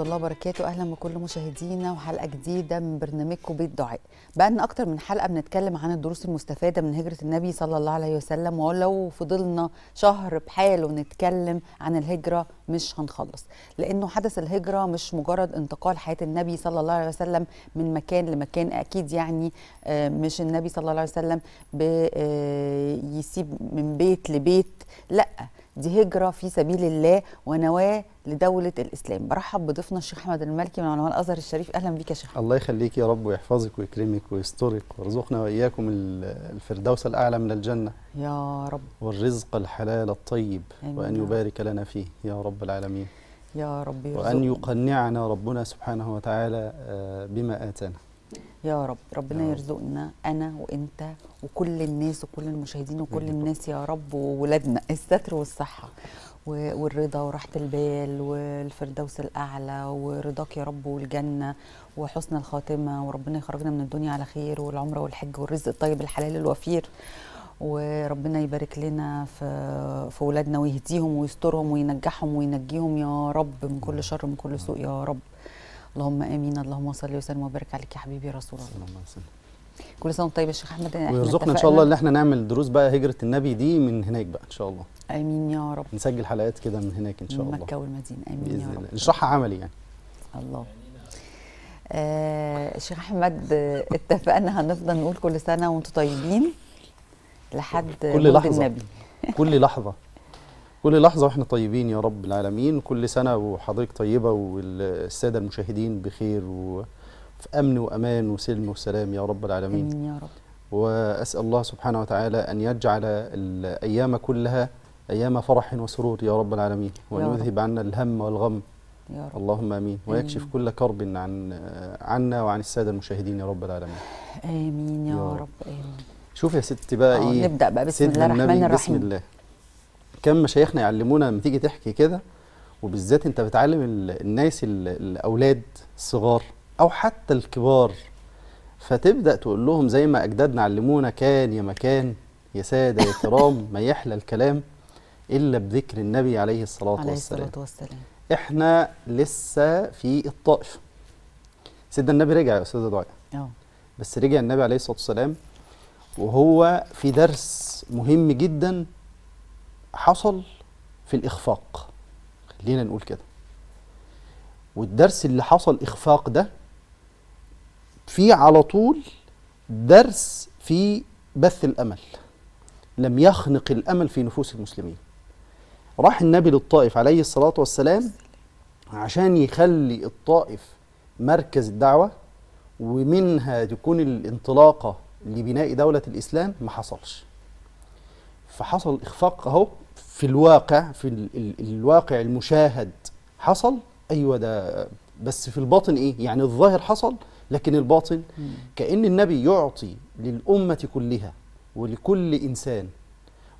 ورحمه الله وبركاته اهلا بكل مشاهدينا وحلقه جديده من برنامجكم بيت دعاء بقى لنا اكتر من حلقه بنتكلم عن الدروس المستفاده من هجره النبي صلى الله عليه وسلم ولو فضلنا شهر بحاله نتكلم عن الهجره مش هنخلص لانه حدث الهجره مش مجرد انتقال حياه النبي صلى الله عليه وسلم من مكان لمكان اكيد يعني آه، مش النبي صلى الله عليه وسلم آه، يسيب من بيت لبيت لا دي هجرة في سبيل الله ونواة لدولة الإسلام برحب بضيفنا الشيخ أحمد المالكي من علماء الأزهر الشريف أهلا بك يا شيخ الله يخليك يا رب ويحفظك ويكرمك ويسترك ويرزقنا وإياكم الفردوس الأعلى من الجنة يا رب والرزق الحلال الطيب أمين. وأن يبارك لنا فيه يا رب العالمين يا رب يرزقنا. وأن يقنعنا ربنا سبحانه وتعالى آه، بما آتانا يا رب ربنا يا رب. يرزقنا انا وانت وكل الناس وكل المشاهدين وكل الناس يا رب وولادنا الستر والصحه والرضا وراحه البال والفردوس الاعلى ورضاك يا رب والجنه وحسن الخاتمه وربنا يخرجنا من الدنيا على خير والعمره والحج والرزق الطيب الحلال الوفير وربنا يبارك لنا في في ولادنا ويهديهم ويسترهم وينجحهم وينجيهم يا رب من كل شر من كل سوء يا رب اللهم امين اللهم صل وسلم وبارك عليك يا حبيبي رسول الله اللهم وسلم كل سنه طيب يا شيخ احمد ويرزقنا ان شاء الله ان احنا نعمل دروس بقى هجره النبي دي من هناك بقى ان شاء الله امين يا رب نسجل حلقات كده من هناك ان شاء الله مكه والمدينه امين يا رب نشرحها عملي يعني الله آه شيخ احمد اتفقنا هنفضل نقول كل سنه وانتم طيبين لحد كل لحظه النبي. كل لحظه كل لحظة واحنا طيبين يا رب العالمين كل سنة وحضرتك طيبة والسادة المشاهدين بخير وفي أمن وأمان وسلم وسلام يا رب العالمين أمين يا رب وأسأل الله سبحانه وتعالى أن يجعل الأيام كلها أيام فرح وسرور يا رب العالمين وأن يذهب عنا الهم والغم يا رب. اللهم امين ويكشف آمين. كل كرب عن عنا وعن الساده المشاهدين يا رب العالمين امين يا, يا رب. رب امين شوف يا ست بقى آه، ايه نبدا بقى بسم الله الرحمن الرحيم بسم الله كم مشايخنا يعلمونا لما تيجي تحكي كده وبالذات انت بتعلم الناس الاولاد الصغار او حتى الكبار فتبدا تقول لهم زي ما اجدادنا علمونا كان يا مكان يا ساده يا كرام ما يحلى الكلام الا بذكر النبي عليه الصلاه عليه والسلام عليه الصلاه والسلام احنا لسه في الطائف سيدنا النبي رجع يا استاذه دعاء اه بس رجع النبي عليه الصلاه والسلام وهو في درس مهم جدا حصل في الإخفاق خلينا نقول كده والدرس اللي حصل إخفاق ده في على طول درس في بث الأمل لم يخنق الأمل في نفوس المسلمين راح النبي للطائف عليه الصلاة والسلام عشان يخلي الطائف مركز الدعوة ومنها تكون الانطلاقة لبناء دولة الإسلام ما حصلش فحصل اخفاق اهو في الواقع في ال ال الواقع المشاهد حصل ايوه ده بس في الباطن ايه يعني الظاهر حصل لكن الباطن كان النبي يعطي للامه كلها ولكل انسان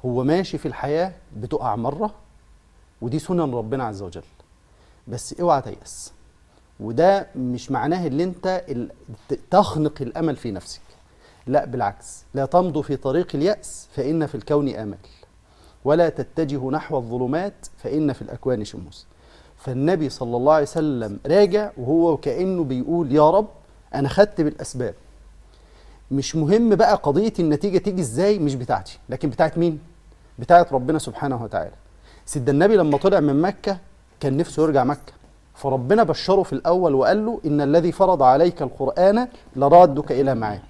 هو ماشي في الحياه بتقع مره ودي سنن ربنا عز وجل بس اوعى تيأس وده مش معناه ان انت تخنق الامل في نفسك لا بالعكس لا تمضوا في طريق اليأس فإن في الكون آمال ولا تتجه نحو الظلمات فإن في الأكوان شموس فالنبي صلى الله عليه وسلم راجع وهو وكأنه بيقول يا رب أنا خدت بالأسباب مش مهم بقى قضية النتيجة تيجي إزاي مش بتاعتي لكن بتاعت مين؟ بتاعت ربنا سبحانه وتعالى سيدنا النبي لما طلع من مكة كان نفسه يرجع مكة فربنا بشره في الأول وقال له إن الذي فرض عليك القرآن لرادك إلى معاد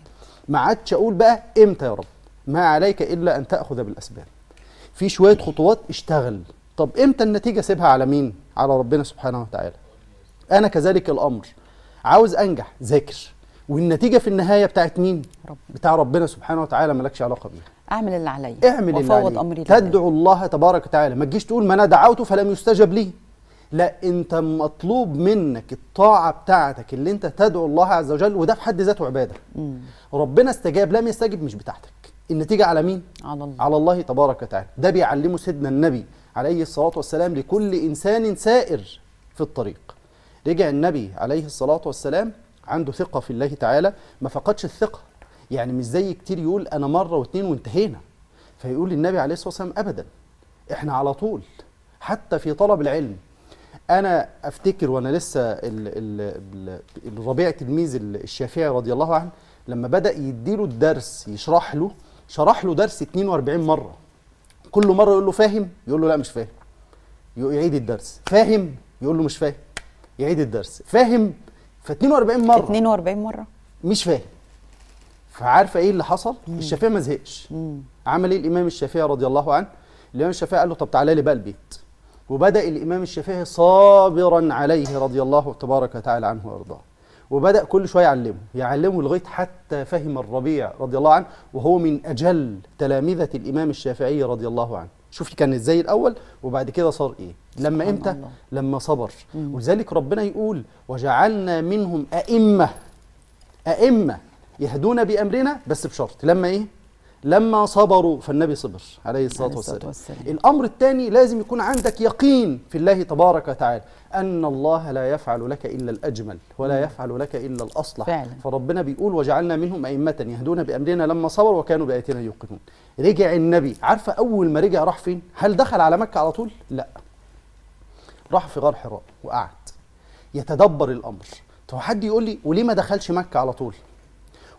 ما عادش اقول بقى امتى يا رب ما عليك الا ان تاخذ بالاسباب في شويه خطوات اشتغل طب امتى النتيجه سيبها على مين على ربنا سبحانه وتعالى انا كذلك الامر عاوز انجح ذاكر والنتيجه في النهايه بتاعت مين رب. بتاع ربنا سبحانه وتعالى مالكش علاقه بيها اعمل اللي عليا اعمل اللي عليك تدعو الله تبارك وتعالى ما تجيش تقول ما انا دعوته فلم يستجب لي لا انت مطلوب منك الطاعه بتاعتك اللي انت تدعو الله عز وجل وده في حد ذاته عباده مم. ربنا استجاب لم يستجب مش بتاعتك النتيجه على مين على الله على الله تبارك وتعالى ده بيعلمه سيدنا النبي عليه الصلاه والسلام لكل انسان سائر في الطريق رجع النبي عليه الصلاه والسلام عنده ثقه في الله تعالى ما فقدش الثقه يعني مش زي كتير يقول انا مره واتنين وانتهينا فيقول النبي عليه الصلاه والسلام ابدا احنا على طول حتى في طلب العلم انا افتكر وانا لسه الربيع تلميذ الشافعي رضي الله عنه لما بدا يديله الدرس يشرح له شرح له درس 42 مره كل مره يقول له فاهم يقول له لا مش فاهم يعيد الدرس فاهم يقول له مش فاهم يعيد الدرس فاهم ف 42 مره 42 مره مش فاهم فعارفه ايه اللي حصل مم. الشافعي ما زهقش عمل ايه الامام الشافعي رضي الله عنه الامام الشافعي قال له طب تعالى لي بقى البيت وبدأ الإمام الشافعي صابرا عليه رضي الله تبارك وتعالى عنه وأرضاه وبدأ كل شوية يعلمه يعلمه لغاية حتى فهم الربيع رضي الله عنه وهو من أجل تلامذة الإمام الشافعي رضي الله عنه شوفي كان ازاي الأول وبعد كده صار إيه لما إمتى الله. لما صبر ولذلك ربنا يقول وجعلنا منهم أئمة أئمة يهدون بأمرنا بس بشرط لما إيه لما صبروا فالنبي صبر عليه الصلاة والسلام الأمر الثاني لازم يكون عندك يقين في الله تبارك وتعالى أن الله لا يفعل لك إلا الأجمل ولا يفعل لك إلا الأصلح فعلا. فربنا بيقول وجعلنا منهم أئمة يهدون بأمرنا لما صبروا وكانوا بآياتنا يوقنون رجع النبي عارفة أول ما رجع راح فين هل دخل على مكة على طول لا راح في غار حراء وقعد يتدبر الأمر طب حد يقول لي وليه ما دخلش مكة على طول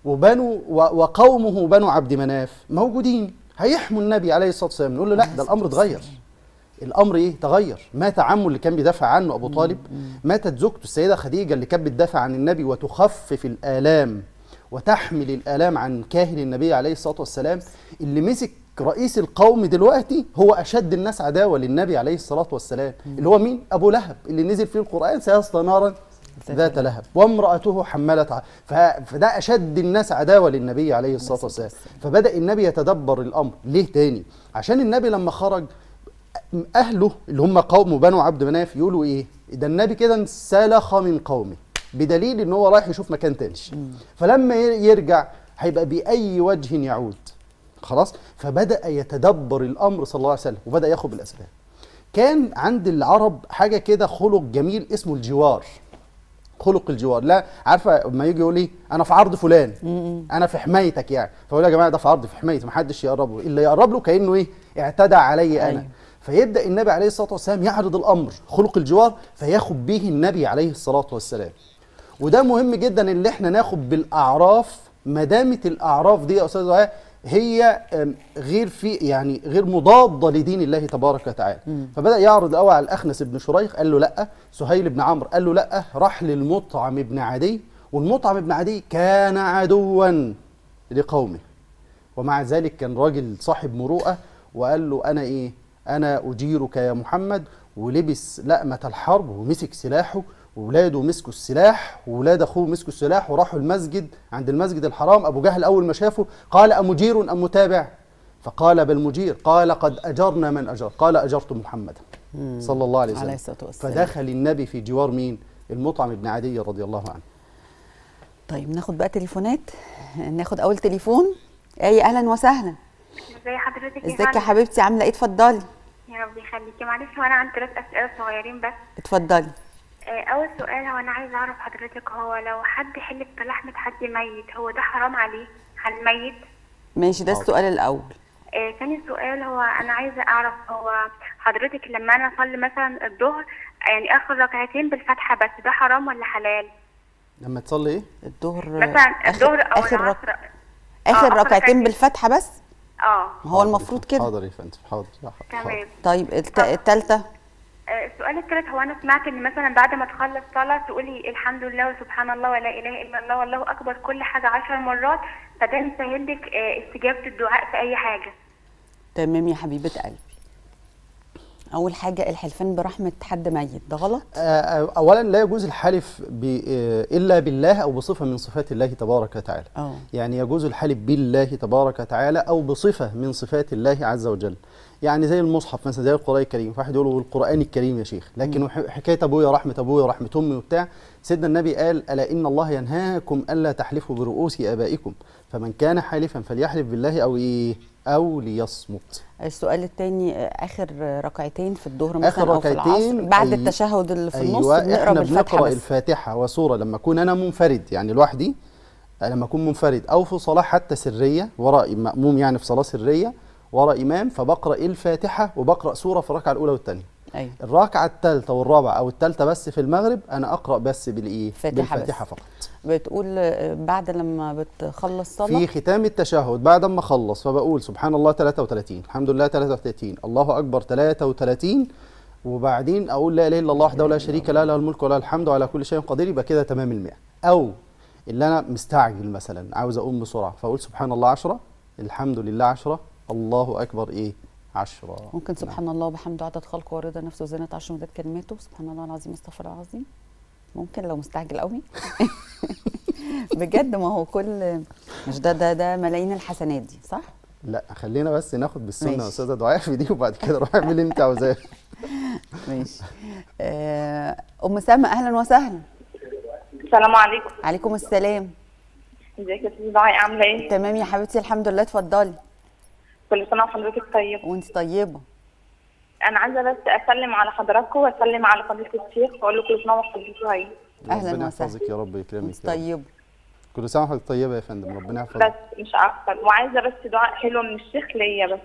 وبنو وقومه بنو عبد مناف موجودين هيحموا النبي عليه الصلاه والسلام نقول له لا ده الامر اتغير الامر ايه تغير مات عمه اللي كان بيدافع عنه ابو طالب ماتت زوجته السيده خديجه اللي كانت بتدافع عن النبي وتخفف الالام وتحمل الالام عن كاهل النبي عليه الصلاه والسلام اللي مسك رئيس القوم دلوقتي هو اشد الناس عداوه للنبي عليه الصلاه والسلام اللي هو مين ابو لهب اللي نزل فيه القران سيصلى نارا ذات لهب وامرأته حملت ع... فده أشد الناس عداوة للنبي عليه الصلاة والسلام فبدأ النبي يتدبر الأمر ليه تاني عشان النبي لما خرج أهله اللي هم قومه بنو عبد مناف يقولوا إيه ده النبي كده انسلخ من قومه بدليل ان هو رايح يشوف مكان تاني فلما يرجع هيبقى باي وجه يعود خلاص فبدا يتدبر الامر صلى الله عليه وسلم وبدا ياخد بالاسباب كان عند العرب حاجه كده خلق جميل اسمه الجوار خلق الجوار لا عارفه ما يجي يقول لي انا في عرض فلان انا في حمايتك يعني فاقول يا جماعه ده في عرض في حمايتي ما حدش يقرب له اللي يقرب له كانه ايه اعتدى علي انا أيوه. فيبدا النبي عليه الصلاه والسلام يعرض الامر خلق الجوار فياخد به النبي عليه الصلاه والسلام وده مهم جدا ان احنا ناخد بالاعراف مدامه الاعراف دي يا استاذ هي غير في يعني غير مضاده لدين الله تبارك وتعالى مم. فبدا يعرض الاول على الاخنس بن شريخ قال له لا سهيل بن عمرو قال له لا راح للمطعم بن عدي والمطعم بن عدي كان عدوا لقومه ومع ذلك كان راجل صاحب مروءه وقال له انا ايه انا اجيرك يا محمد ولبس لأمة الحرب ومسك سلاحه ولاده مسكوا السلاح وولاد اخوه مسكوا السلاح وراحوا المسجد عند المسجد الحرام ابو جهل اول ما شافه قال امجير ام متابع فقال بل مجير قال قد اجرنا من اجر قال اجرت محمدا صلى الله عليه وسلم عليه فدخل النبي في جوار مين المطعم بن عدي رضي الله عنه طيب ناخد بقى تليفونات ناخد اول تليفون اي اهلا وسهلا ازي حضرتك ازيك يا حبيبتي عامله ايه اتفضلي يا رب يخليكي معلش هو انا عندي ثلاث اسئله صغيرين بس اتفضلي آه، اول سؤال هو انا عايزه اعرف حضرتك هو لو حد حلف بلحمه حد ميت هو ده حرام عليه على الميت ماشي ده آه. السؤال الاول آه ثاني سؤال هو انا عايزه اعرف هو حضرتك لما انا اصلي مثلا الظهر آه، يعني اخر ركعتين بالفاتحه بس ده حرام ولا حلال لما تصلي ايه الظهر مثلا الظهر او اخر العصر رك... اخر آه ركعتين بالفاتحه بس اه هو المفروض كده حاضر يا فندم حاضر تمام طيب الثالثه السؤال الثالث هو انا سمعت ان مثلا بعد ما تخلص صلاه تقولي الحمد لله وسبحان الله ولا اله الا الله والله اكبر كل حاجه عشر مرات فده يسهل لك آه، استجابه الدعاء في اي حاجه. تمام يا حبيبه قلبي. اول حاجه الحلفان برحمه حد ميت ده غلط آه، آه، اولا لا يجوز الحلف ب... الا بالله او بصفه من صفات الله تبارك وتعالى أوه. يعني يجوز الحلف بالله تبارك وتعالى او بصفه من صفات الله عز وجل يعني زي المصحف مثلا زي القران الكريم فواحد يقول القران الكريم يا شيخ لكن حكايه ابويا رحمه ابويا رحمه امي وبتاع سيدنا النبي قال الا ان الله ينهاكم الا تحلفوا برؤوس ابائكم فمن كان حالفا فليحلف بالله او ايه او ليصمت السؤال الثاني اخر ركعتين في الظهر مثلا آخر ركعتين او في العصر بعد أي... التشهد اللي في أيوة النص بنقرا بالفاتحه بنقرا الفاتحه وسوره لما اكون انا منفرد يعني لوحدي لما اكون منفرد او في صلاه حتى سريه وراء ماموم يعني في صلاه سريه ورا إمام فبقرأ إيه الفاتحة وبقرأ سورة في الركعة الأولى والثانية أيوة. الركعة الثالثة والرابعة أو الثالثة بس في المغرب أنا أقرأ بس بالإيه؟ بالفاتحة بس. فقط بتقول بعد لما بتخلص صلاة في ختام التشهد بعد ما أخلص فبقول سبحان الله 33 الحمد لله 33 الله أكبر 33 وبعدين أقول لا إله إلا الله وحده لا شريك له له الملك وله الحمد وعلى كل شيء قدير يبقى كده تمام المئة أو اللي أنا مستعجل مثلا عاوز أقوم بسرعة فأقول سبحان الله 10 الحمد لله 10 الله أكبر إيه عشرة ممكن نعم. سبحان نعم. الله وبحمده عدد خلقه ورضا نفسه وزنة عشر مداد كلماته سبحان الله العظيم استغفر الله العظيم ممكن لو مستعجل قوي بجد ما هو كل مش ده ده ده ملايين الحسنات دي صح؟ لا خلينا بس ناخد بالسنه يا استاذه دعاء في دي وبعد كده روح اعمل اللي انت عاوزاه ماشي آه، ام سامة اهلا وسهلا السلام عليكم عليكم السلام ازيك يا استاذه دعاء عامله ايه تمام يا حبيبتي الحمد لله اتفضلي كل سنه وحضرتك طيبه وانت طيبه انا عايزه بس اسلم على حضراتكم واسلم على فضيله الشيخ واقول له كل سنه وحضرتك طيبه اهلا وسهلا يا رب يكرمك طيب كل سنه وحضرتك طيبه يا فندم ربنا يحفظك بس مش اكتر وعايزه بس دعاء حلو من الشيخ ليا بس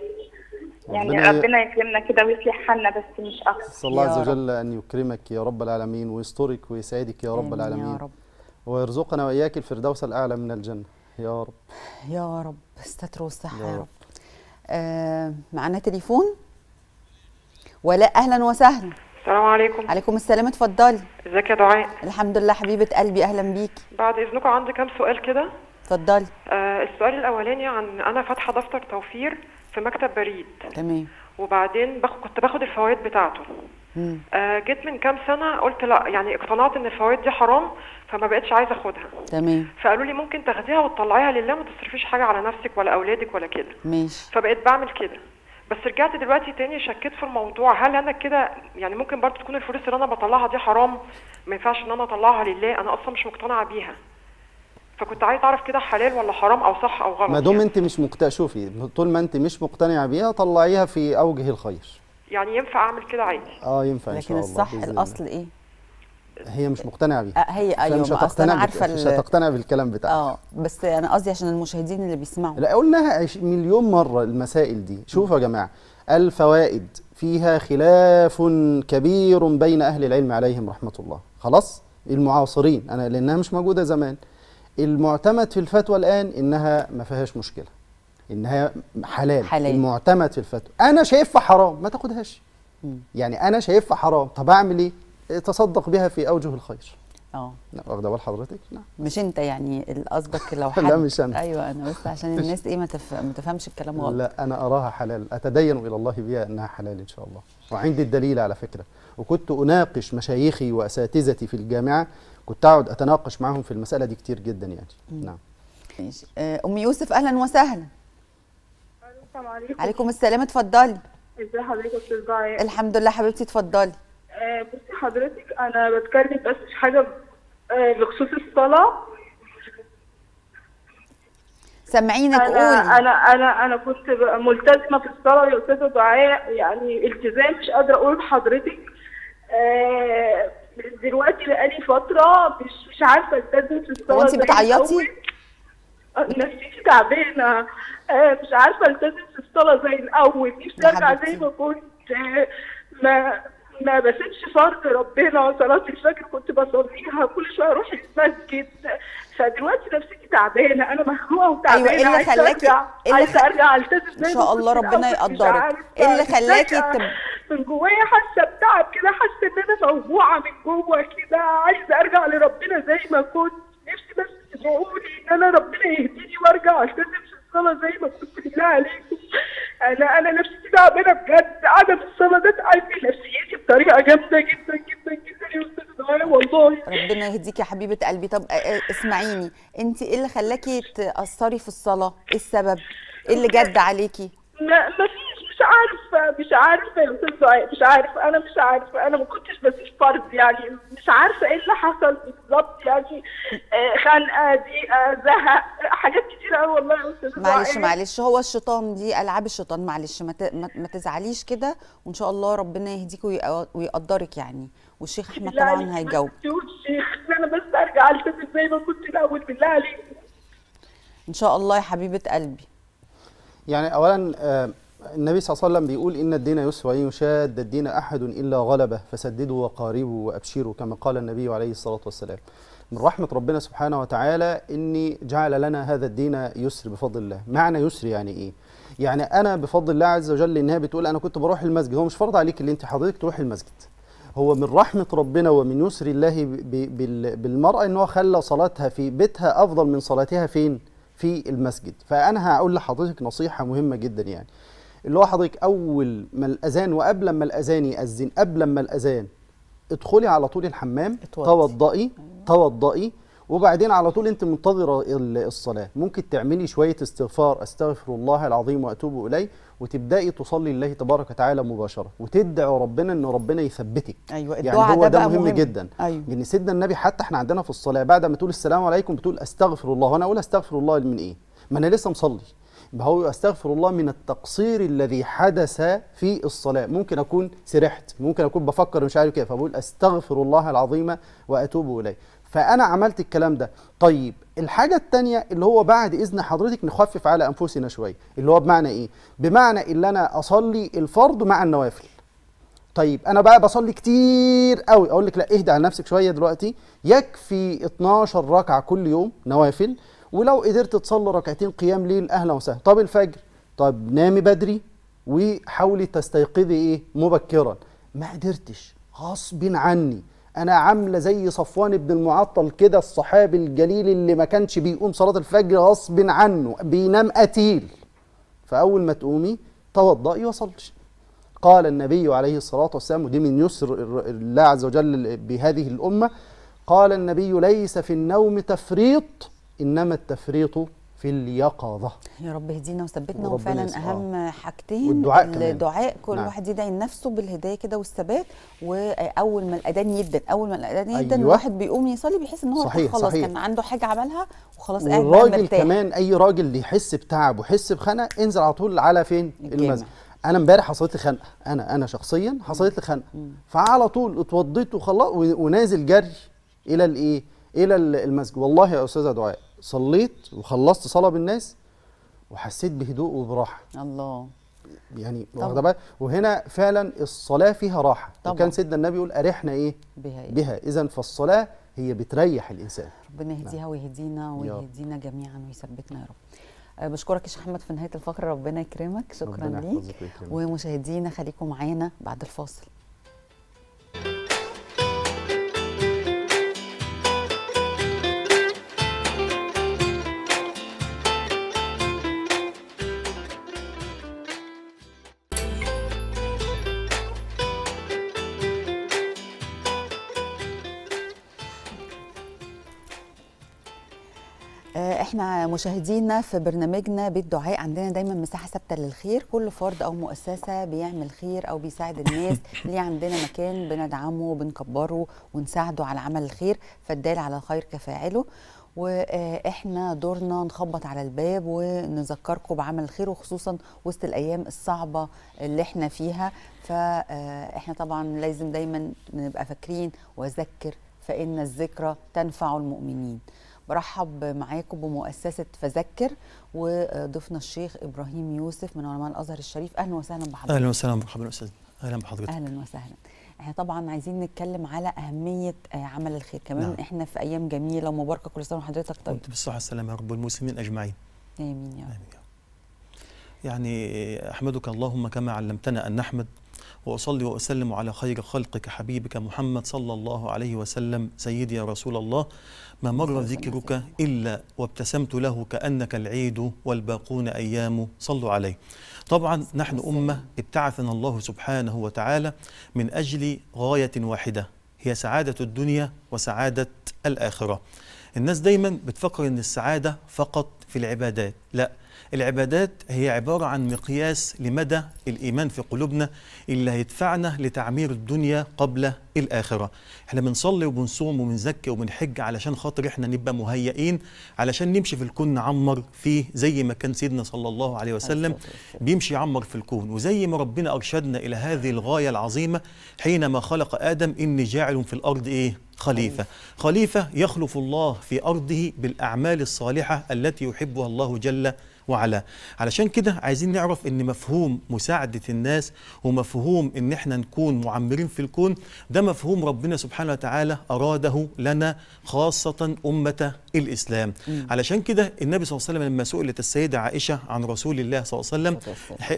يعني ربنا, ربنا يكرمنا كده ويصلح حالنا بس مش اكتر الله عز وجل ان يكرمك يا رب العالمين ويسترك ويسعدك يا رب العالمين يا رب ويرزقنا واياك الفردوس الاعلى من الجنه يا رب يا رب استر واستحى يا رب آه، معانا تليفون ولاء اهلا وسهلا السلام عليكم عليكم السلام اتفضلي ازيك يا دعاء الحمد لله حبيبه قلبي اهلا بيكي بعد اذنكم عندي كام سؤال كده اتفضلي آه السؤال الاولاني عن انا فاتحه دفتر توفير في مكتب بريد تمام وبعدين باخد كنت باخد الفوائد بتاعته آه، جيت من كام سنه قلت لا يعني اقتنعت ان الفوائد دي حرام فما بقتش عايزه اخدها تمام فقالوا لي ممكن تاخديها وتطلعيها لله ما تصرفيش حاجه على نفسك ولا اولادك ولا كده ماشي فبقيت بعمل كده بس رجعت دلوقتي تاني شكيت في الموضوع هل انا كده يعني ممكن برضو تكون الفلوس اللي انا بطلعها دي حرام ما ينفعش ان انا اطلعها لله انا اصلا مش مقتنعه بيها فكنت عايز اعرف كده حلال ولا حرام او صح او غلط ما دام يعني. انت مش مقتنعه شوفي طول ما انت مش مقتنعه بيها طلعيها في اوجه الخير يعني ينفع اعمل كده عادي اه ينفع ان شاء الله لكن الصح الاصل ايه هي مش مقتنعه بيه أه، هي ايوه مش هتقتنع عارفه مش هتقتنع بالكلام بتاعها اه بس انا قصدي عشان المشاهدين اللي بيسمعوا لا قلناها مليون مره المسائل دي شوفوا يا جماعه الفوائد فيها خلاف كبير بين اهل العلم عليهم رحمه الله خلاص المعاصرين انا لانها مش موجوده زمان المعتمد في الفتوى الان انها ما فيهاش مشكله انها حلال, حلال. المعتمد في الفتوى انا شايفها حرام ما تاخدهاش يعني انا شايفها حرام طب اعمل ايه تصدق بها في اوجه الخير اه نعم، واخده بال حضرتك نعم مش انت يعني قصدك لو حد لا مش انا ايوه انا بس عشان الناس ايه ما تف... تفهمش الكلام غلط لا انا اراها حلال اتدين الى الله بها انها حلال ان شاء الله وعندي الدليل على فكره وكنت اناقش مشايخي واساتذتي في الجامعه كنت اقعد اتناقش معاهم في المساله دي كتير جدا يعني نعم ماشي آه، ام يوسف اهلا وسهلا السلام عليكم عليكم السلام اتفضلي ازي حضرتك يا استاذ دعاء الحمد لله حبيبتي اتفضلي آه بصي حضرتك انا بتكلم بس حاجه آه، بخصوص الصلاه سامعينك قولي انا انا انا كنت ملتزمه في الصلاه يا استاذه دعاء يعني التزام مش قادره اقول لحضرتك آه دلوقتي بقالي فتره مش مش عارفه التزم في الصلاه وانت بتعيطي نفسيتي تعبانه مش عارفه التزم في الصلاه زي الاول نفسي ارجع زي ما كنت ما ما بسيبش فرض ربنا صلاه الفجر كنت بصليها كل شويه اروح المسجد فدلوقتي نفسيتي تعبانه انا مخنوقه وتعبانه ايوه ايه اللي خلاكي ايه اللي ارجع التزم ان شاء الله ربنا يقدرك ايه اللي خلاكي تب... من جوايا حاسه بتعب كده حاسه ان انا موجوعه من جوه كده عايزه ارجع لربنا زي ما كنت نفسي بس ادعوني ان انا ربنا يهديني وارجع عشان في الصلاه زي ما كنت بالله عليكم انا انا نفسيتي تعبانه بجد قاعده في الصلاه ده تعبت نفسيتي بطريقه جامده جدا جدا جدا يا استاذ والله ربنا يهديك يا حبيبه قلبي طب اسمعيني انت ايه اللي خلاكي تاثري في الصلاه؟ ايه السبب؟ ايه اللي جد عليكي؟ ما ما فيش مش عارفه مش عارفه يا استاذ مش عارفه انا مش عارفه انا ما كنتش بسيب فرد يعني مش عارفه ايه اللي حصل بالظبط يعني خنقه آه، ضيقه آه، زهق حاجات كتير قوي والله يا استاذ معلش معلش هو الشيطان دي العاب الشيطان معلش ما, ما تزعليش كده وان شاء الله ربنا يهديك ويقدرك يعني والشيخ احمد طبعا هيجاوب الشيخ انا بس ارجع التزم زي ما كنت الاول بالله عليك ان شاء الله يا حبيبه قلبي يعني اولا آه، النبي صلى الله عليه وسلم بيقول إن الدين يسر ولن يشاد الدين أحد إلا غلبه فسددوا وقاربوا وأبشروا كما قال النبي عليه الصلاة والسلام من رحمة ربنا سبحانه وتعالى إني جعل لنا هذا الدين يسر بفضل الله معنى يسر يعني إيه؟ يعني أنا بفضل الله عز وجل إنها بتقول أنا كنت بروح المسجد هو مش فرض عليك اللي أنت حضرتك تروح المسجد هو من رحمة ربنا ومن يسر الله بالمرأة إن هو خلى صلاتها في بيتها أفضل من صلاتها فين؟ في المسجد فأنا هقول لحضرتك نصيحة مهمة جدا يعني اللي هو حضرتك اول ما الاذان وقبل ما الاذان ياذن قبل ما الاذان ادخلي على طول الحمام توضئي توضئي وبعدين على طول انت منتظره الصلاه ممكن تعملي شويه استغفار استغفر الله العظيم واتوب اليه وتبداي تصلي لله تبارك وتعالى مباشره وتدعي ربنا ان ربنا يثبتك ايوه يعني الدعاء يعني هو ده, ده مهم, مهم جدا أيوة. لان سيدنا النبي حتى احنا عندنا في الصلاه بعد ما تقول السلام عليكم بتقول استغفر الله وانا اقول استغفر الله من ايه ما انا لسه مصلي بهو أستغفر الله من التقصير الذي حدث في الصلاة ممكن أكون سرحت ممكن أكون بفكر مش عارف كده فبقول أستغفر الله العظيم وأتوب إليه فأنا عملت الكلام ده طيب الحاجة الثانيه اللي هو بعد إذن حضرتك نخفف على أنفسنا شوية اللي هو بمعنى إيه؟ بمعنى ان أنا أصلي الفرض مع النوافل طيب انا بقى بصلي كتير قوي اقول لك لا اهدى على نفسك شويه دلوقتي يكفي 12 ركعه كل يوم نوافل ولو قدرت تصلي ركعتين قيام ليل اهلا وسهلا طب الفجر طب نامي بدري وحاولي تستيقظي ايه مبكرا ما قدرتش غصب عني انا عامله زي صفوان بن المعطل كده الصحابي الجليل اللي ما كانش بيقوم صلاه الفجر غصب عنه بينام قتيل فاول ما تقومي توضئي وصلش قال النبي عليه الصلاه والسلام ودي من يسر الله عز وجل بهذه الامه قال النبي ليس في النوم تفريط انما التفريط في اليقظه يا رب يهدينا وثبتنا وفعلا اهم آه. حاجتين والدعاء الدعاء كل نعم. واحد يدعي لنفسه بالهدايه كده والثبات واول ما الاذان يبدا اول ما الاذان يبدا أيوة. الواحد بيقوم يصلي بيحس ان هو صحيح خلاص صحيح. كان عنده حاجه عملها وخلاص قاعد والراجل كمان اي راجل يحس بتعب ويحس بخنقه انزل على طول على فين المسجد انا امبارح حصلت لي خنقه انا انا شخصيا حصلت لي خنقه فعلى طول اتوضيت وخلاص ونازل جري الى الايه الى المسجد والله يا استاذه دعاء صليت وخلصت صلاه بالناس وحسيت بهدوء وبراحه الله يعني واخده بقى وهنا فعلا الصلاه فيها راحه طبعا. وكان سيدنا النبي يقول ارحنا ايه بها, إيه؟ بها. اذا فالصلاه هي بتريح الانسان ربنا يهديها نعم. ويهدينا ويهدينا جميعا ويثبتنا يا رب أه، بشكرك يا شيخ احمد في نهايه الفقره ربنا يكرمك شكرا ليك ومشاهدينا خليكم معانا بعد الفاصل آه، احنا مشاهدينا في برنامجنا بالدعاء عندنا دايما مساحه ثابته للخير كل فرد او مؤسسه بيعمل خير او بيساعد الناس ليه عندنا مكان بندعمه وبنكبره ونساعده على عمل الخير فالدال على الخير كفاعله واحنا دورنا نخبط على الباب ونذكركم بعمل الخير وخصوصا وسط الايام الصعبه اللي احنا فيها فاحنا آه، طبعا لازم دايما نبقى فاكرين واذكر فان الذكرى تنفع المؤمنين برحب معاكم بمؤسسه فذكر وضيفنا الشيخ ابراهيم يوسف من علماء الازهر الشريف اهلا وسهلا بحضرتك اهلا وسهلا مرحبا استاذ اهلا بحضرتك اهلا وسهلا احنا طبعا عايزين نتكلم على اهميه آه، عمل الخير كمان نعم. احنا في ايام جميله ومباركه كل سنه وحضرتك طيب وانت بالصحه والسلامه يا رب المسلمين اجمعين امين يا رب يعني احمدك اللهم كما علمتنا ان نحمد وأصلي وأسلم على خير خلقك حبيبك محمد صلى الله عليه وسلم سيدي يا رسول الله ما مر ذكرك إلا وابتسمت له كأنك العيد والباقون أيام صلوا عليه طبعا نحن أمة ابتعثنا الله سبحانه وتعالى من أجل غاية واحدة هي سعادة الدنيا وسعادة الآخرة الناس دايما بتفكر ان السعادة فقط في العبادات لا العبادات هي عبارة عن مقياس لمدى الإيمان في قلوبنا اللي هيدفعنا لتعمير الدنيا قبل الآخرة احنا بنصلي وبنصوم وبنزكي وبنحج علشان خاطر احنا نبقى مهيئين علشان نمشي في الكون نعمر فيه زي ما كان سيدنا صلى الله عليه وسلم بيمشي يعمر في الكون وزي ما ربنا أرشدنا إلى هذه الغاية العظيمة حينما خلق آدم إني جاعل في الأرض إيه؟ خليفة خليفة يخلف الله في أرضه بالأعمال الصالحة التي يحبها الله جل وعلا وعلى علشان كده عايزين نعرف ان مفهوم مساعده الناس ومفهوم ان احنا نكون معمرين في الكون ده مفهوم ربنا سبحانه وتعالى اراده لنا خاصه امه الاسلام مم. علشان كده النبي صلى الله عليه وسلم لما سئلت السيده عائشه عن رسول الله صلى الله عليه وسلم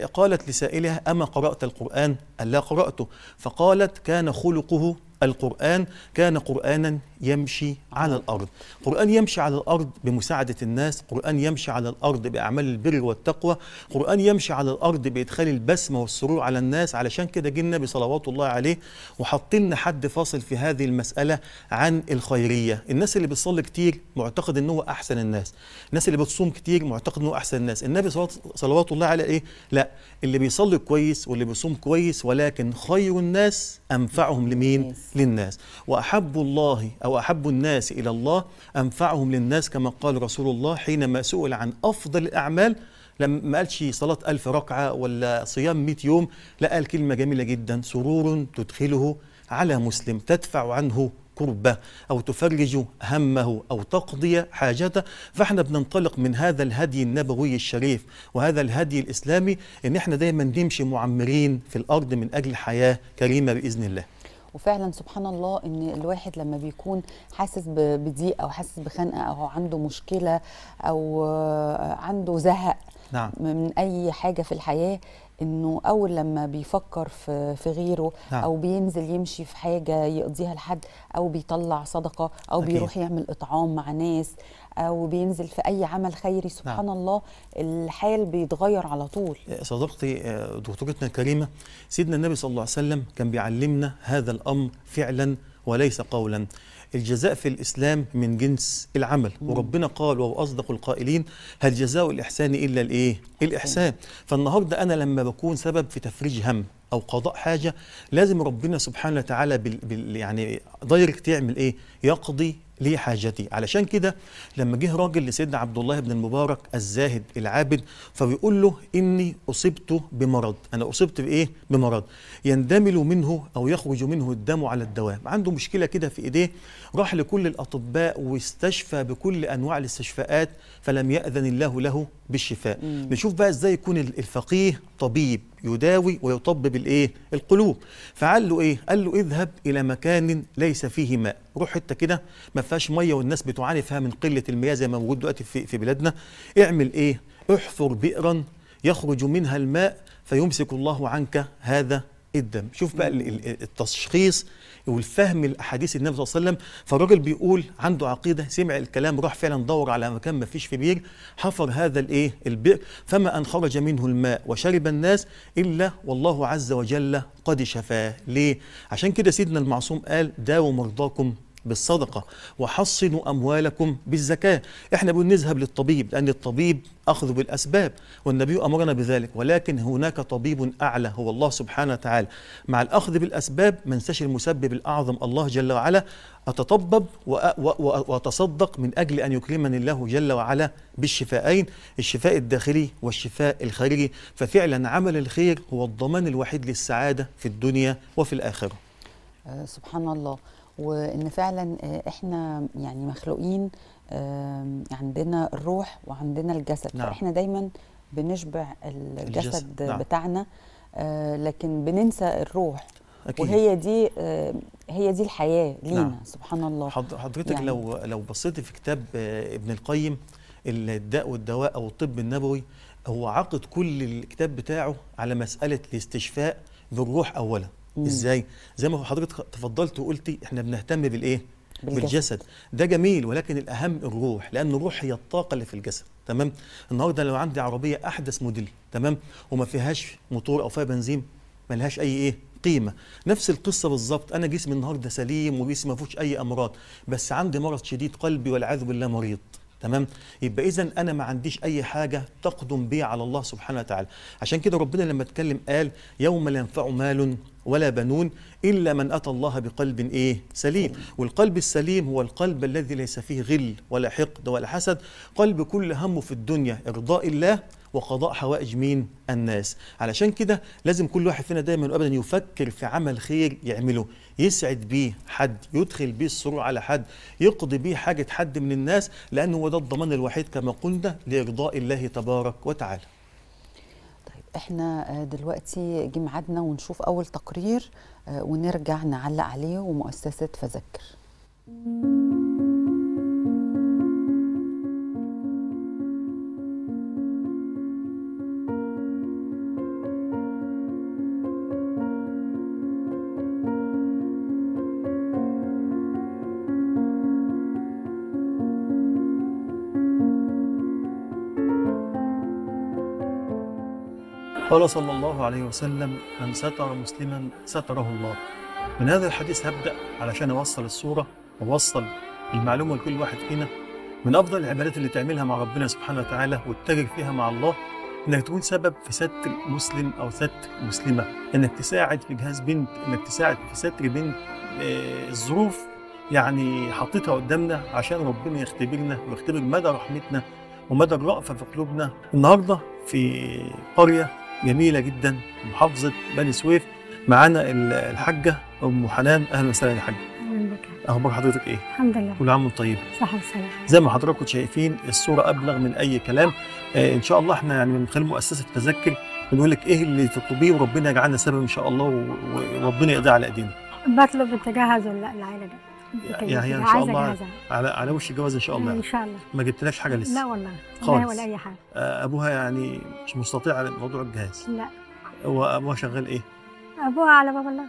قالت لسائلها اما قرات القران الا قراته فقالت كان خلقه القرآن كان قرآنا يمشي على الأرض قرآن يمشي على الأرض بمساعدة الناس قرآن يمشي على الأرض بأعمال البر والتقوى قرآن يمشي على الأرض بإدخال البسمة والسرور على الناس علشان كده جه النبي صلوات الله عليه وحطلنا حد فاصل في هذه المسألة عن الخيرية الناس اللي بتصلي كتير معتقد أنه أحسن الناس الناس اللي بتصوم كتير معتقد أنه أحسن الناس النبي صلوات الله عليه إيه؟ لا اللي بيصلي كويس واللي بيصوم كويس ولكن خير الناس أنفعهم لمين؟ للناس وأحب الله أو أحب الناس إلى الله أنفعهم للناس كما قال رسول الله حينما سئل عن أفضل الأعمال لما ما قالش صلاة ألف ركعة ولا صيام مئة يوم لا قال كلمة جميلة جدا سرور تدخله على مسلم تدفع عنه كربه أو تفرج همه أو تقضي حاجته فإحنا بننطلق من هذا الهدي النبوي الشريف وهذا الهدي الإسلامي إن إحنا دايما نمشي معمرين في الأرض من أجل حياة كريمة بإذن الله وفعلا سبحان الله ان الواحد لما بيكون حاسس بضيق او حاسس بخنقه او عنده مشكله او آه، عنده زهق نعم. من اي حاجه في الحياه انه اول لما بيفكر في في غيره نعم. او بينزل يمشي في حاجه يقضيها لحد او بيطلع صدقه او أكيد. بيروح يعمل اطعام مع ناس او بينزل في اي عمل خيري نعم. سبحان نعم. الله الحال بيتغير على طول إيه، صديقتي آه، دكتورتنا الكريمه سيدنا النبي صلى الله عليه وسلم كان بيعلمنا هذا الامر فعلا وليس قولا الجزاء في الإسلام من جنس العمل مم. وربنا قال وهو أصدق القائلين هل جزاء الإحسان إلا الإيه؟ الإحسان فالنهاردة أنا لما بكون سبب في تفريج هم او قضاء حاجه لازم ربنا سبحانه وتعالى بال بال يعني دايركت يعمل ايه يقضي حاجتي علشان كده لما جه راجل لسيدنا عبد الله بن المبارك الزاهد العابد فبيقول له اني اصبت بمرض انا اصبت بايه بمرض يندمل منه او يخرج منه الدم على الدوام عنده مشكله كده في ايديه راح لكل الاطباء واستشفى بكل انواع الاستشفاءات فلم ياذن الله له بالشفاء نشوف بقى ازاي يكون الفقيه طبيب يداوي ويطبب الايه القلوب فقال له ايه قال له اذهب الى مكان ليس فيه ماء روح حته كده ما فيهاش ميه والناس بتعاني فيها من قله المياه زي ما موجود دلوقتي في, في بلادنا اعمل ايه احفر بئرا يخرج منها الماء فيمسك الله عنك هذا الدم شوف بقى التشخيص والفهم الاحاديث النبي صلى الله عليه وسلم فالراجل بيقول عنده عقيده سمع الكلام راح فعلا دور على مكان ما فيش فيه بير حفر هذا الايه البئر فما ان خرج منه الماء وشرب الناس الا والله عز وجل قد شفاه ليه عشان كده سيدنا المعصوم قال داووا مرضاكم بالصدقة وحصنوا أموالكم بالزكاة إحنا بنذهب للطبيب لأن الطبيب أخذ بالأسباب والنبي أمرنا بذلك ولكن هناك طبيب أعلى هو الله سبحانه وتعالى مع الأخذ بالأسباب منساش المسبب الأعظم الله جل وعلا أتطبب وأتصدق من أجل أن يكرمني الله جل وعلا بالشفاءين الشفاء الداخلي والشفاء الخارجي ففعلا عمل الخير هو الضمان الوحيد للسعادة في الدنيا وفي الآخرة آه، سبحان الله وان فعلا آه، احنا يعني مخلوقين عندنا الروح وعندنا الجسد نعم. فاحنا دايما بنشبع الجسد, نعم. بتاعنا آه، لكن بننسى الروح أكيد. وهي دي هي دي الحياه لينا نعم. سبحان الله حضرتك يعني لو لو بصيتي في كتاب آه، ابن القيم الداء والدواء او الطب النبوي هو عقد كل الكتاب بتاعه على مساله الاستشفاء بالروح اولا مم. ازاي زي ما حضرتك تفضلت وقلتي احنا بنهتم بالايه بالجسد. بالجسد ده جميل ولكن الاهم الروح لان الروح هي الطاقه اللي في الجسد تمام النهارده لو عندي عربيه احدث موديل تمام وما فيهاش موتور او فيها بنزين ما لهاش اي ايه قيمه نفس القصه بالظبط انا جسمي النهارده سليم وجسمي ما فيهوش اي امراض بس عندي مرض شديد قلبي والعياذ بالله مريض تمام يبقى اذا انا ما عنديش اي حاجه تقدم بي على الله سبحانه وتعالى عشان كده ربنا لما اتكلم قال يوم لا ينفع مال ولا بنون إلا من أتى الله بقلب إيه؟ سليم والقلب السليم هو القلب الذي ليس فيه غل ولا حقد ولا حسد قلب كل همه في الدنيا إرضاء الله وقضاء حوائج مين الناس علشان كده لازم كل واحد فينا دايما وابدا يفكر في عمل خير يعمله يسعد بيه حد يدخل بيه السرور على حد يقضي بيه حاجه حد من الناس لانه هو ده الضمان الوحيد كما قلنا لارضاء الله تبارك وتعالى احنا آه، دلوقتي جه ميعادنا ونشوف اول تقرير آه، ونرجع نعلق عليه ومؤسسه فذكر. قال صلى الله عليه وسلم من ستر مسلما ستره الله من هذا الحديث هبدأ علشان أوصل الصورة وأوصل المعلومة لكل واحد فينا من أفضل العبادات اللي تعملها مع ربنا سبحانه وتعالى وتتاجر فيها مع الله إنك تكون سبب في ستر مسلم أو ستر مسلمة إنك تساعد في جهاز بنت إنك تساعد في ستر بنت آه، الظروف يعني حطيتها قدامنا عشان ربنا يختبرنا ويختبر مدى رحمتنا ومدى الرأفة في قلوبنا النهارده في قرية جميله جدا محافظه بني سويف معانا الحاجه ام حنان اهلا وسهلا يا حاجه اخبار حضرتك ايه الحمد لله كل عام وانتم طيب صحه وسلامه زي ما حضراتكم شايفين الصوره ابلغ من اي كلام آه ان شاء الله احنا يعني من خلال مؤسسه تذكر بنقول لك ايه اللي تطلبيه وربنا يجعلنا سبب ان شاء الله وربنا يقضي على ايدينا بطلب التجهز العائله ده يعني ان شاء الله على على وش الجواز ان شاء الله ان شاء الله ما جبتلكش حاجه لسه لا والله خالص لا ولا اي حاجه آه، ابوها يعني مش مستطيع على موضوع الجهاز لا هو ابوها شغال ايه؟ ابوها على باب الله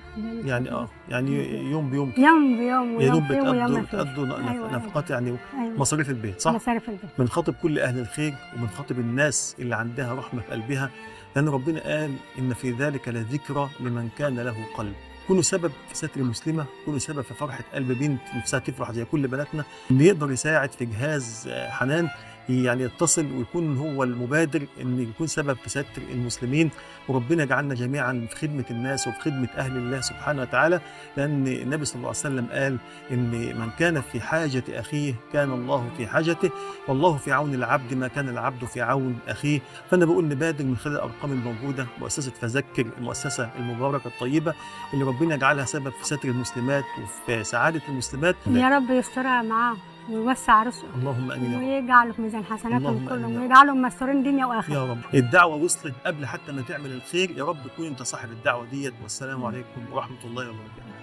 يعني اه يعني يوم بيوم يوم بيوم يوم بيوم بتأدوا بيوم أيوة،, أيوة نفقات يعني أيوة. مصاريف البيت صح؟ مصاريف البيت بنخاطب كل اهل الخير وبنخاطب الناس اللي عندها رحمه في قلبها لان ربنا قال ان في ذلك لذكرى لمن كان له قلب كونوا سبب في ستر مسلمه كونوا سبب في فرحه قلب بنت نفسها تفرح زي كل بناتنا اللي يقدر يساعد في جهاز آه، حنان يعني يتصل ويكون هو المبادر ان يكون سبب في ستر المسلمين وربنا يجعلنا جميعا في خدمه الناس وفي خدمه اهل الله سبحانه وتعالى لان النبي صلى الله عليه وسلم قال ان من كان في حاجه اخيه كان الله في حاجته والله في عون العبد ما كان العبد في عون اخيه فانا بقول نبادر من خلال الارقام الموجوده مؤسسه فذكر المؤسسه المباركه الطيبه اللي ربنا يجعلها سبب في ستر المسلمات وفي سعاده المسلمات يا رب يسترها معاهم ويوسع رزقهم اللهم امين ويجعله في ميزان حسناتهم كلهم ويجعلهم مستورين دنيا واخره يا رب الدعوه وصلت قبل حتى ما تعمل الخير يا رب تكون انت صاحب الدعوه ديت والسلام عليكم ورحمه الله وبركاته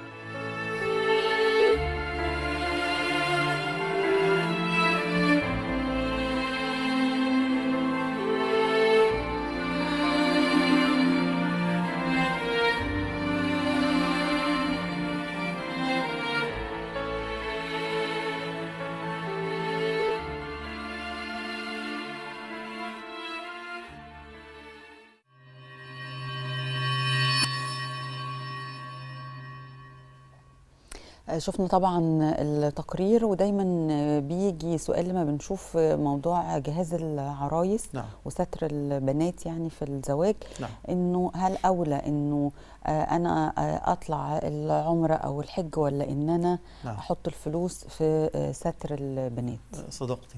شفنا طبعا التقرير ودايما بيجي سؤال لما بنشوف موضوع جهاز العرايس نعم. وستر البنات يعني في الزواج نعم. انه هل اولى انه انا اطلع العمره او الحج ولا ان انا نعم. احط الفلوس في ستر البنات أه، صدقتي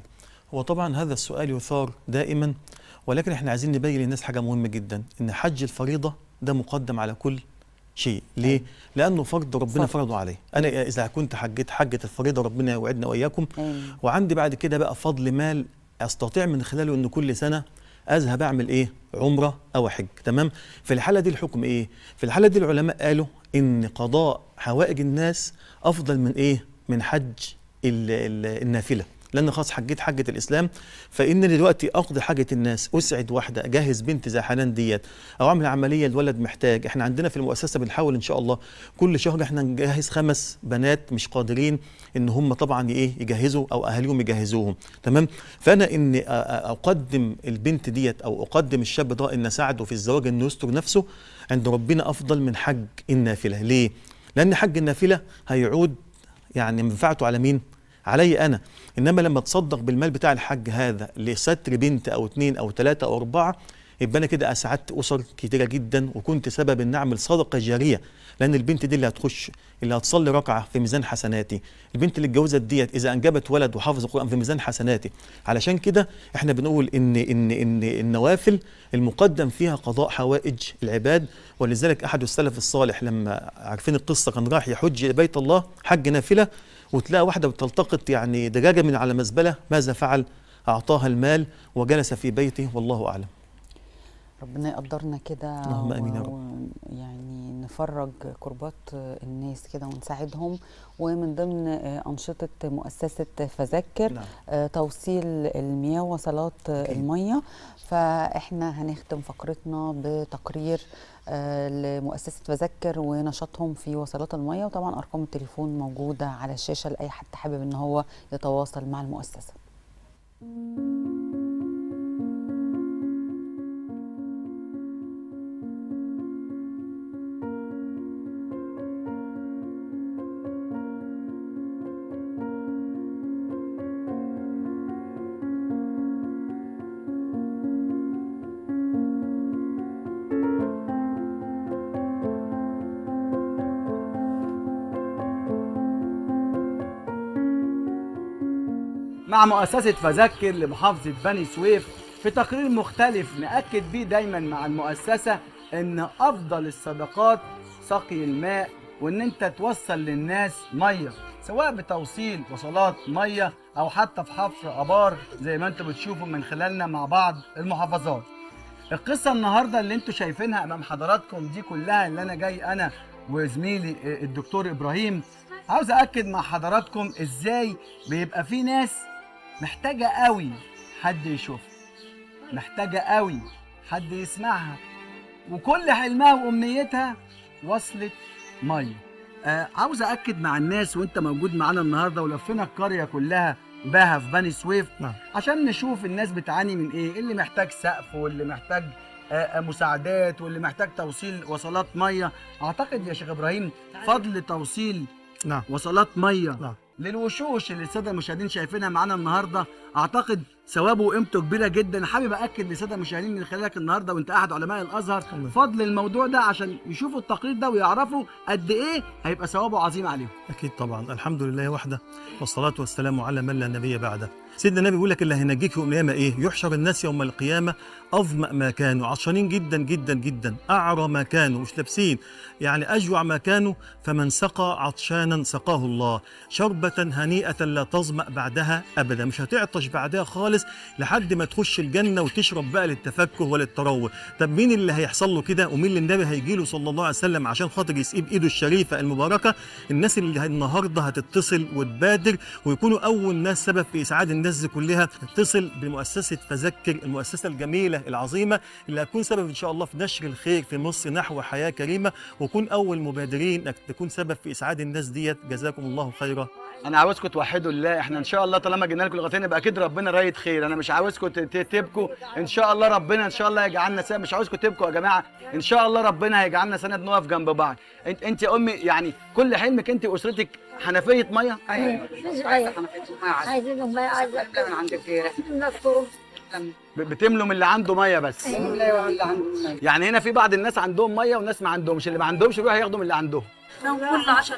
هو طبعا هذا السؤال يثار دائما ولكن احنا عايزين نبين للناس حاجه مهمه جدا ان حج الفريضه ده مقدم على كل شيء ليه لانه فرض ربنا صح. فرضه عليه انا اذا كنت حجيت حجه الفريضه ربنا يوعدنا واياكم وعندي بعد كده بقى فضل مال استطيع من خلاله ان كل سنه اذهب اعمل ايه عمره او حج تمام في الحاله دي الحكم ايه في الحاله دي العلماء قالوا ان قضاء حوائج الناس افضل من ايه من حج النافله لان خلاص حجيت حجه الاسلام فان دلوقتي اقضي حاجه الناس اسعد واحده اجهز بنت زي حنان ديت او اعمل عمليه الولد محتاج احنا عندنا في المؤسسه بنحاول ان شاء الله كل شهر احنا نجهز خمس بنات مش قادرين ان هم طبعا ايه يجهزوا او اهاليهم يجهزوهم تمام فانا اني اقدم البنت ديت او اقدم الشاب ده ان اساعده في الزواج انه يستر نفسه عند ربنا افضل من حج النافله ليه لان حج النافله هيعود يعني منفعته على مين علي انا انما لما تصدق بالمال بتاع الحاج هذا لستر بنت او اتنين او تلاته او اربعه يبقى انا كده اسعدت اسر كتيره جدا وكنت سبب ان اعمل صدقه جاريه لان البنت دي اللي هتخش اللي هتصلي ركعه في ميزان حسناتي البنت اللي اتجوزت ديت اذا انجبت ولد وحافظ القران في ميزان حسناتي علشان كده احنا بنقول ان ان ان النوافل المقدم فيها قضاء حوائج العباد ولذلك احد السلف الصالح لما عارفين القصه كان راح يحج بيت الله حج نافله وتلاقي واحدة بتلتقط يعني دجاجة من على مزبلة ماذا فعل؟ أعطاها المال وجلس في بيته والله أعلم ربنا يقدرنا كده اللهم امين يا رب يعني نفرج كربات الناس كده ونساعدهم ومن ضمن آه، انشطه مؤسسه فذكر نعم. آه، توصيل المياه وصلات الميه فاحنا هنختم فقرتنا بتقرير آه، لمؤسسه بذكر ونشاطهم في وصلات الميه وطبعا ارقام التليفون موجوده على الشاشه لاي حد حابب ان هو يتواصل مع المؤسسه. مع مؤسسة فذكر لمحافظة بني سويف في تقرير مختلف نأكد بيه دايما مع المؤسسة إن أفضل الصدقات سقي الماء وإن أنت توصل للناس مية سواء بتوصيل وصلات مية أو حتى في حفر أبار زي ما انتوا بتشوفوا من خلالنا مع بعض المحافظات القصة النهاردة اللي انتوا شايفينها أمام حضراتكم دي كلها اللي أنا جاي أنا وزميلي آه، الدكتور إبراهيم عاوز أكد مع حضراتكم إزاي بيبقى في ناس محتاجة قوي حد يشوفها محتاجة قوي حد يسمعها وكل حلمها وأمنيتها وصلت مية آه عاوز أكد مع الناس وأنت موجود معانا النهاردة ولفينا القرية كلها بها في بني سويف نعم. عشان نشوف الناس بتعاني من إيه اللي محتاج سقف واللي محتاج آه، آه، مساعدات واللي محتاج توصيل وصلات ميه اعتقد يا شيخ ابراهيم فضل توصيل نعم. وصلات ميه نعم. للوشوش اللي الساده المشاهدين شايفينها معانا النهارده اعتقد ثوابه وقيمته كبيره جدا حابب اكد للساده المشاهدين من خلالك النهارده وانت احد علماء الازهر الله. فضل الموضوع ده عشان يشوفوا التقرير ده ويعرفوا قد ايه هيبقى ثوابه عظيم عليهم اكيد طبعا الحمد لله وحده والصلاه والسلام على من لا نبي بعده سيدنا النبي بيقول لك اللي هينجيك يوم القيامه ايه يحشر الناس يوم القيامه أظمأ ما كانوا عطشانين جدا جدا جدا أعرى ما كانوا مش لابسين يعني أجوع ما كانوا فمن سقى عطشانا سقاه الله شربة هنيئة لا تظمأ بعدها أبدا مش هتعطش بعدها خالص لحد ما تخش الجنة وتشرب بقى للتفكه وللتروه طب مين اللي هيحصل له كده ومين اللي النبي هيجي له صلى الله عليه وسلم عشان خاطر يسيب إيده الشريفة المباركة الناس اللي النهاردة هتتصل وتبادر ويكونوا أول ناس سبب في إسعاد الناس دي كلها اتصل بمؤسسة فذكر المؤسسة الجميلة الرسالة العظيمة اللي هتكون سبب إن شاء الله في نشر الخير في مصر نحو حياة كريمة وكون أول مبادرين أنك تكون سبب في إسعاد الناس ديت جزاكم الله خيرا انا عاوزكم توحدوا الله احنا ان شاء الله طالما جينا لكم لغايه يبقى اكيد ربنا رايد خير انا مش عاوزكم تبكوا ان شاء الله ربنا ان شاء الله يجعلنا سنة. مش عاوزكم تبكوا يا جماعه ان شاء الله ربنا هيجعلنا سند نقف جنب بعض انت انت يا امي يعني كل حلمك انت واسرتك حنفيه ميه ايوه, أيوة. أيوة. عايزين ميه عايزين ميه عندك ايه؟ بتملم اللي عنده ميه بس اللي عنده ميه يعني هنا في بعض الناس عندهم ميه وناس ما عندهمش اللي ما عندهمش بيروح ياخدوا من اللي عندهم كل 10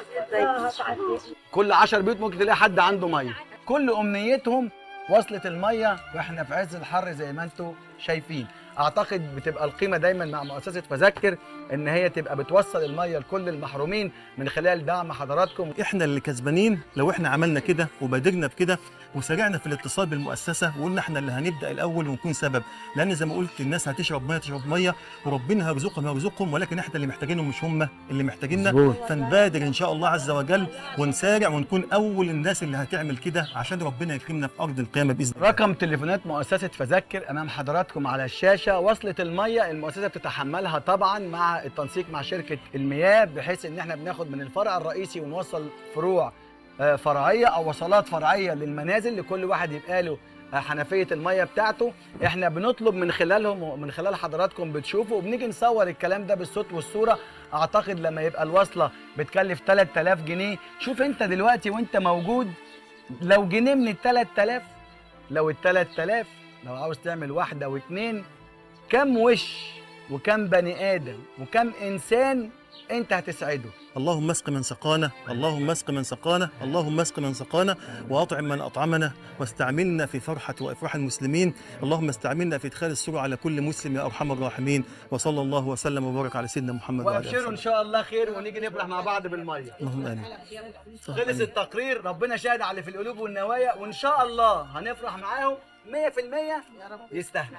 بيوت كل 10 بيوت ممكن تلاقي حد عنده ميه كل امنيتهم وصلت الميه واحنا في عز الحر زي ما انتم شايفين اعتقد بتبقى القيمه دايما مع مؤسسه فذكر ان هي تبقى بتوصل الميه لكل المحرومين من خلال دعم حضراتكم احنا اللي كسبانين لو احنا عملنا كده وبادرنا بكده وسرعنا في الاتصال بالمؤسسه وقلنا احنا اللي هنبدا الاول ونكون سبب لان زي ما قلت الناس هتشرب ميه تشرب ميه وربنا هيرزقهم هيرزقهم ولكن احنا اللي محتاجينهم مش هم اللي محتاجيننا فنبادر ان شاء الله عز وجل ونسارع ونكون اول الناس اللي هتعمل كده عشان ربنا يكرمنا في ارض القيامه باذن الله رقم تليفونات مؤسسه فذكر امام حضراتكم على الشاشه وصلت الميه المؤسسه بتتحملها طبعا مع التنسيق مع شركه المياه بحيث ان احنا بناخد من الفرع الرئيسي ونوصل فروع آه، فرعيه او وصلات فرعيه للمنازل لكل واحد يبقى له آه، حنفيه الميه بتاعته احنا بنطلب من خلالهم ومن خلال حضراتكم بتشوفوا وبنيجي نصور الكلام ده بالصوت والصوره اعتقد لما يبقى الوصله بتكلف 3000 جنيه شوف انت دلوقتي وانت موجود لو جنيه من ال 3000 لو ال 3000 لو عاوز تعمل واحده واثنين كم وش وكم بني آدم وكم إنسان أنت هتسعده اللهم اسق من سقانا اللهم اسق من سقانا اللهم اسق من سقانا واطعم من اطعمنا واستعملنا في فرحه وافراح المسلمين اللهم استعملنا في ادخال السرور على كل مسلم يا ارحم الراحمين وصلى الله وسلم وبارك على سيدنا محمد وعلى اله وابشروا ان شاء الله خير ونيجي نفرح مع بعض بالميه اللهم امين خلص التقرير ربنا شاهد على اللي في القلوب والنوايا وان شاء الله هنفرح معاهم 100% يا رب يستاهل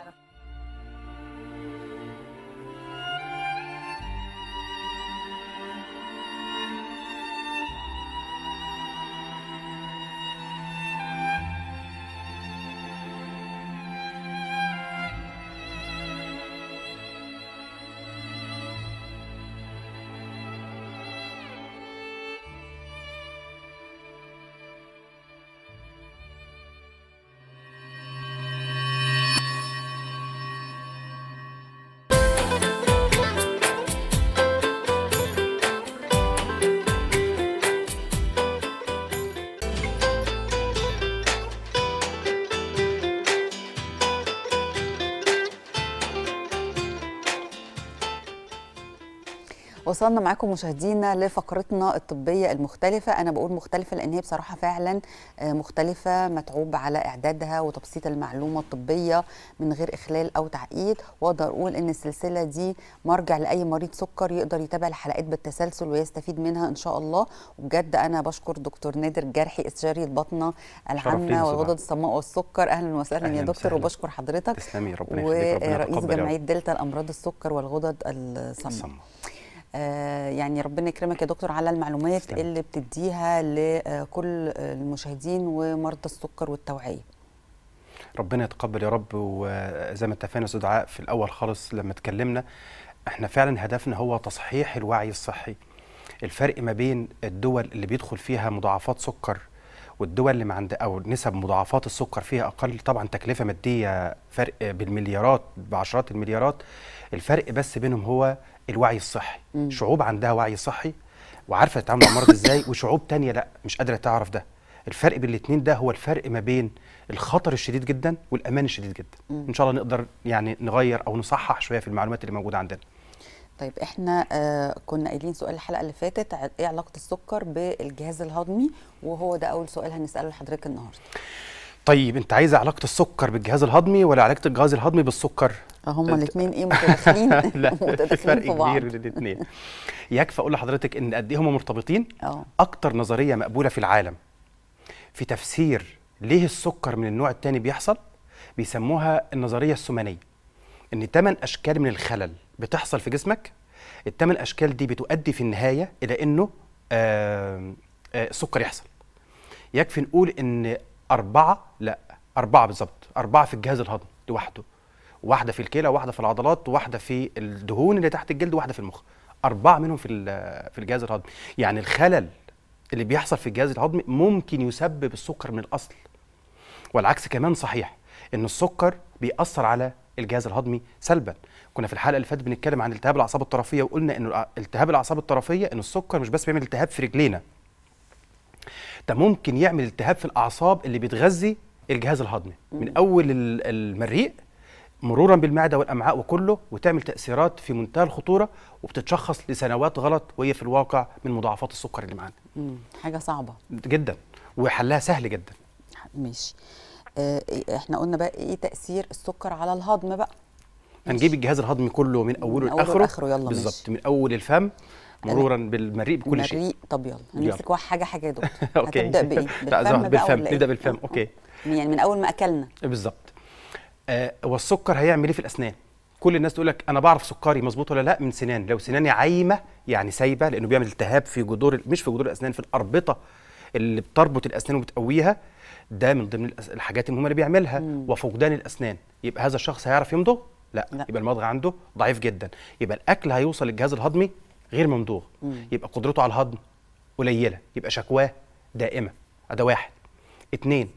وصلنا معاكم مشاهدينا لفقرتنا الطبيه المختلفه انا بقول مختلفه لان هي بصراحه فعلا آه، مختلفه متعوب على اعدادها وتبسيط المعلومه الطبيه من غير اخلال او تعقيد واقدر اقول ان السلسله دي مرجع لاي مريض سكر يقدر يتابع الحلقات بالتسلسل ويستفيد منها ان شاء الله وبجد انا بشكر دكتور نادر جرحي استشاري البطنه العامه والغدد الصماء والسكر اهلا وسهلا أهلاً يا دكتور سهلاً. وبشكر حضرتك تسلمي ربنا يخليك ورئيس جمعيه دلتا الامراض السكر والغدد الصماء آه، يعني ربنا يكرمك يا دكتور على المعلومات سلام. اللي بتديها لكل آه، المشاهدين ومرضى السكر والتوعيه ربنا يتقبل يا رب وزي ما اتفقنا استاذ دعاء في الاول خالص لما اتكلمنا احنا فعلا هدفنا هو تصحيح الوعي الصحي الفرق ما بين الدول اللي بيدخل فيها مضاعفات سكر والدول اللي ما عند او نسب مضاعفات السكر فيها اقل طبعا تكلفه ماديه فرق بالمليارات بعشرات المليارات الفرق بس بينهم هو الوعي الصحي مم. شعوب عندها وعي صحي وعارفه تتعامل مع المرض ازاي وشعوب تانية لا مش قادره تعرف ده الفرق بين الاثنين ده هو الفرق ما بين الخطر الشديد جدا والامان الشديد جدا مم. ان شاء الله نقدر يعني نغير او نصحح شويه في المعلومات اللي موجوده عندنا طيب احنا آه كنا قايلين سؤال الحلقه اللي فاتت ايه علاقه السكر بالجهاز الهضمي وهو ده اول سؤال هنساله لحضرتك النهارده طيب انت عايز علاقه السكر بالجهاز الهضمي ولا علاقه الجهاز الهضمي بالسكر فهم الاثنين ايه متداخلين لا في فرق كبير للاثنين يكفي اقول لحضرتك ان قد ايه هم مرتبطين أوه. اكتر نظريه مقبوله في العالم في تفسير ليه السكر من النوع الثاني بيحصل بيسموها النظريه السمنيه ان ثمان اشكال من الخلل بتحصل في جسمك الثمان اشكال دي بتؤدي في النهايه الى انه آه، السكر يحصل يكفي نقول ان اربعه لا اربعه بالظبط اربعه في الجهاز الهضمي لوحده واحده في الكلى واحده في العضلات واحده في الدهون اللي تحت الجلد واحده في المخ اربعه منهم في في الجهاز الهضمي يعني الخلل اللي بيحصل في الجهاز الهضمي ممكن يسبب السكر من الاصل والعكس كمان صحيح ان السكر بيأثر على الجهاز الهضمي سلبا كنا في الحلقه اللي فاتت بنتكلم عن التهاب الاعصاب الطرفيه وقلنا ان التهاب الاعصاب الطرفيه ان السكر مش بس بيعمل التهاب في رجلينا ده ممكن يعمل التهاب في الاعصاب اللي بتغذي الجهاز الهضمي من اول المريء مرورا بالمعده والامعاء وكله وتعمل تاثيرات في منتهى الخطوره وبتتشخص لسنوات غلط وهي في الواقع من مضاعفات السكر اللي معانا حاجه صعبه جدا وحلها سهل جدا ماشي اه إيه، احنا قلنا بقى ايه تاثير السكر على الهضم بقى هنجيب الجهاز الهضمي كله من اوله لاخره اوله يلا بالظبط من اول الفم مرورا بالمريء بكل شيء مريء طب يلا هنمسك واحد حاجه حاجه يا دكتور اوكي هتبدا بايه بالفم, بالفم. إيه؟ نبدا بالفم اوكي يعني من اول ما اكلنا بالظبط آه، والسكر هيعمل ايه في الاسنان كل الناس تقول لك انا بعرف سكري مظبوط ولا لا من سنان لو سناني عايمه يعني سايبه لانه بيعمل التهاب في جذور مش في جذور الاسنان في الاربطه اللي بتربط الاسنان وبتقويها ده من ضمن الحاجات المهمه اللي بيعملها مم. وفقدان الاسنان يبقى هذا الشخص هيعرف يمضغ لا. لا يبقى المضغ عنده ضعيف جدا يبقى الاكل هيوصل للجهاز الهضمي غير ممضوغ يبقى قدرته على الهضم قليله يبقى شكواه دائمه ده واحد اتنين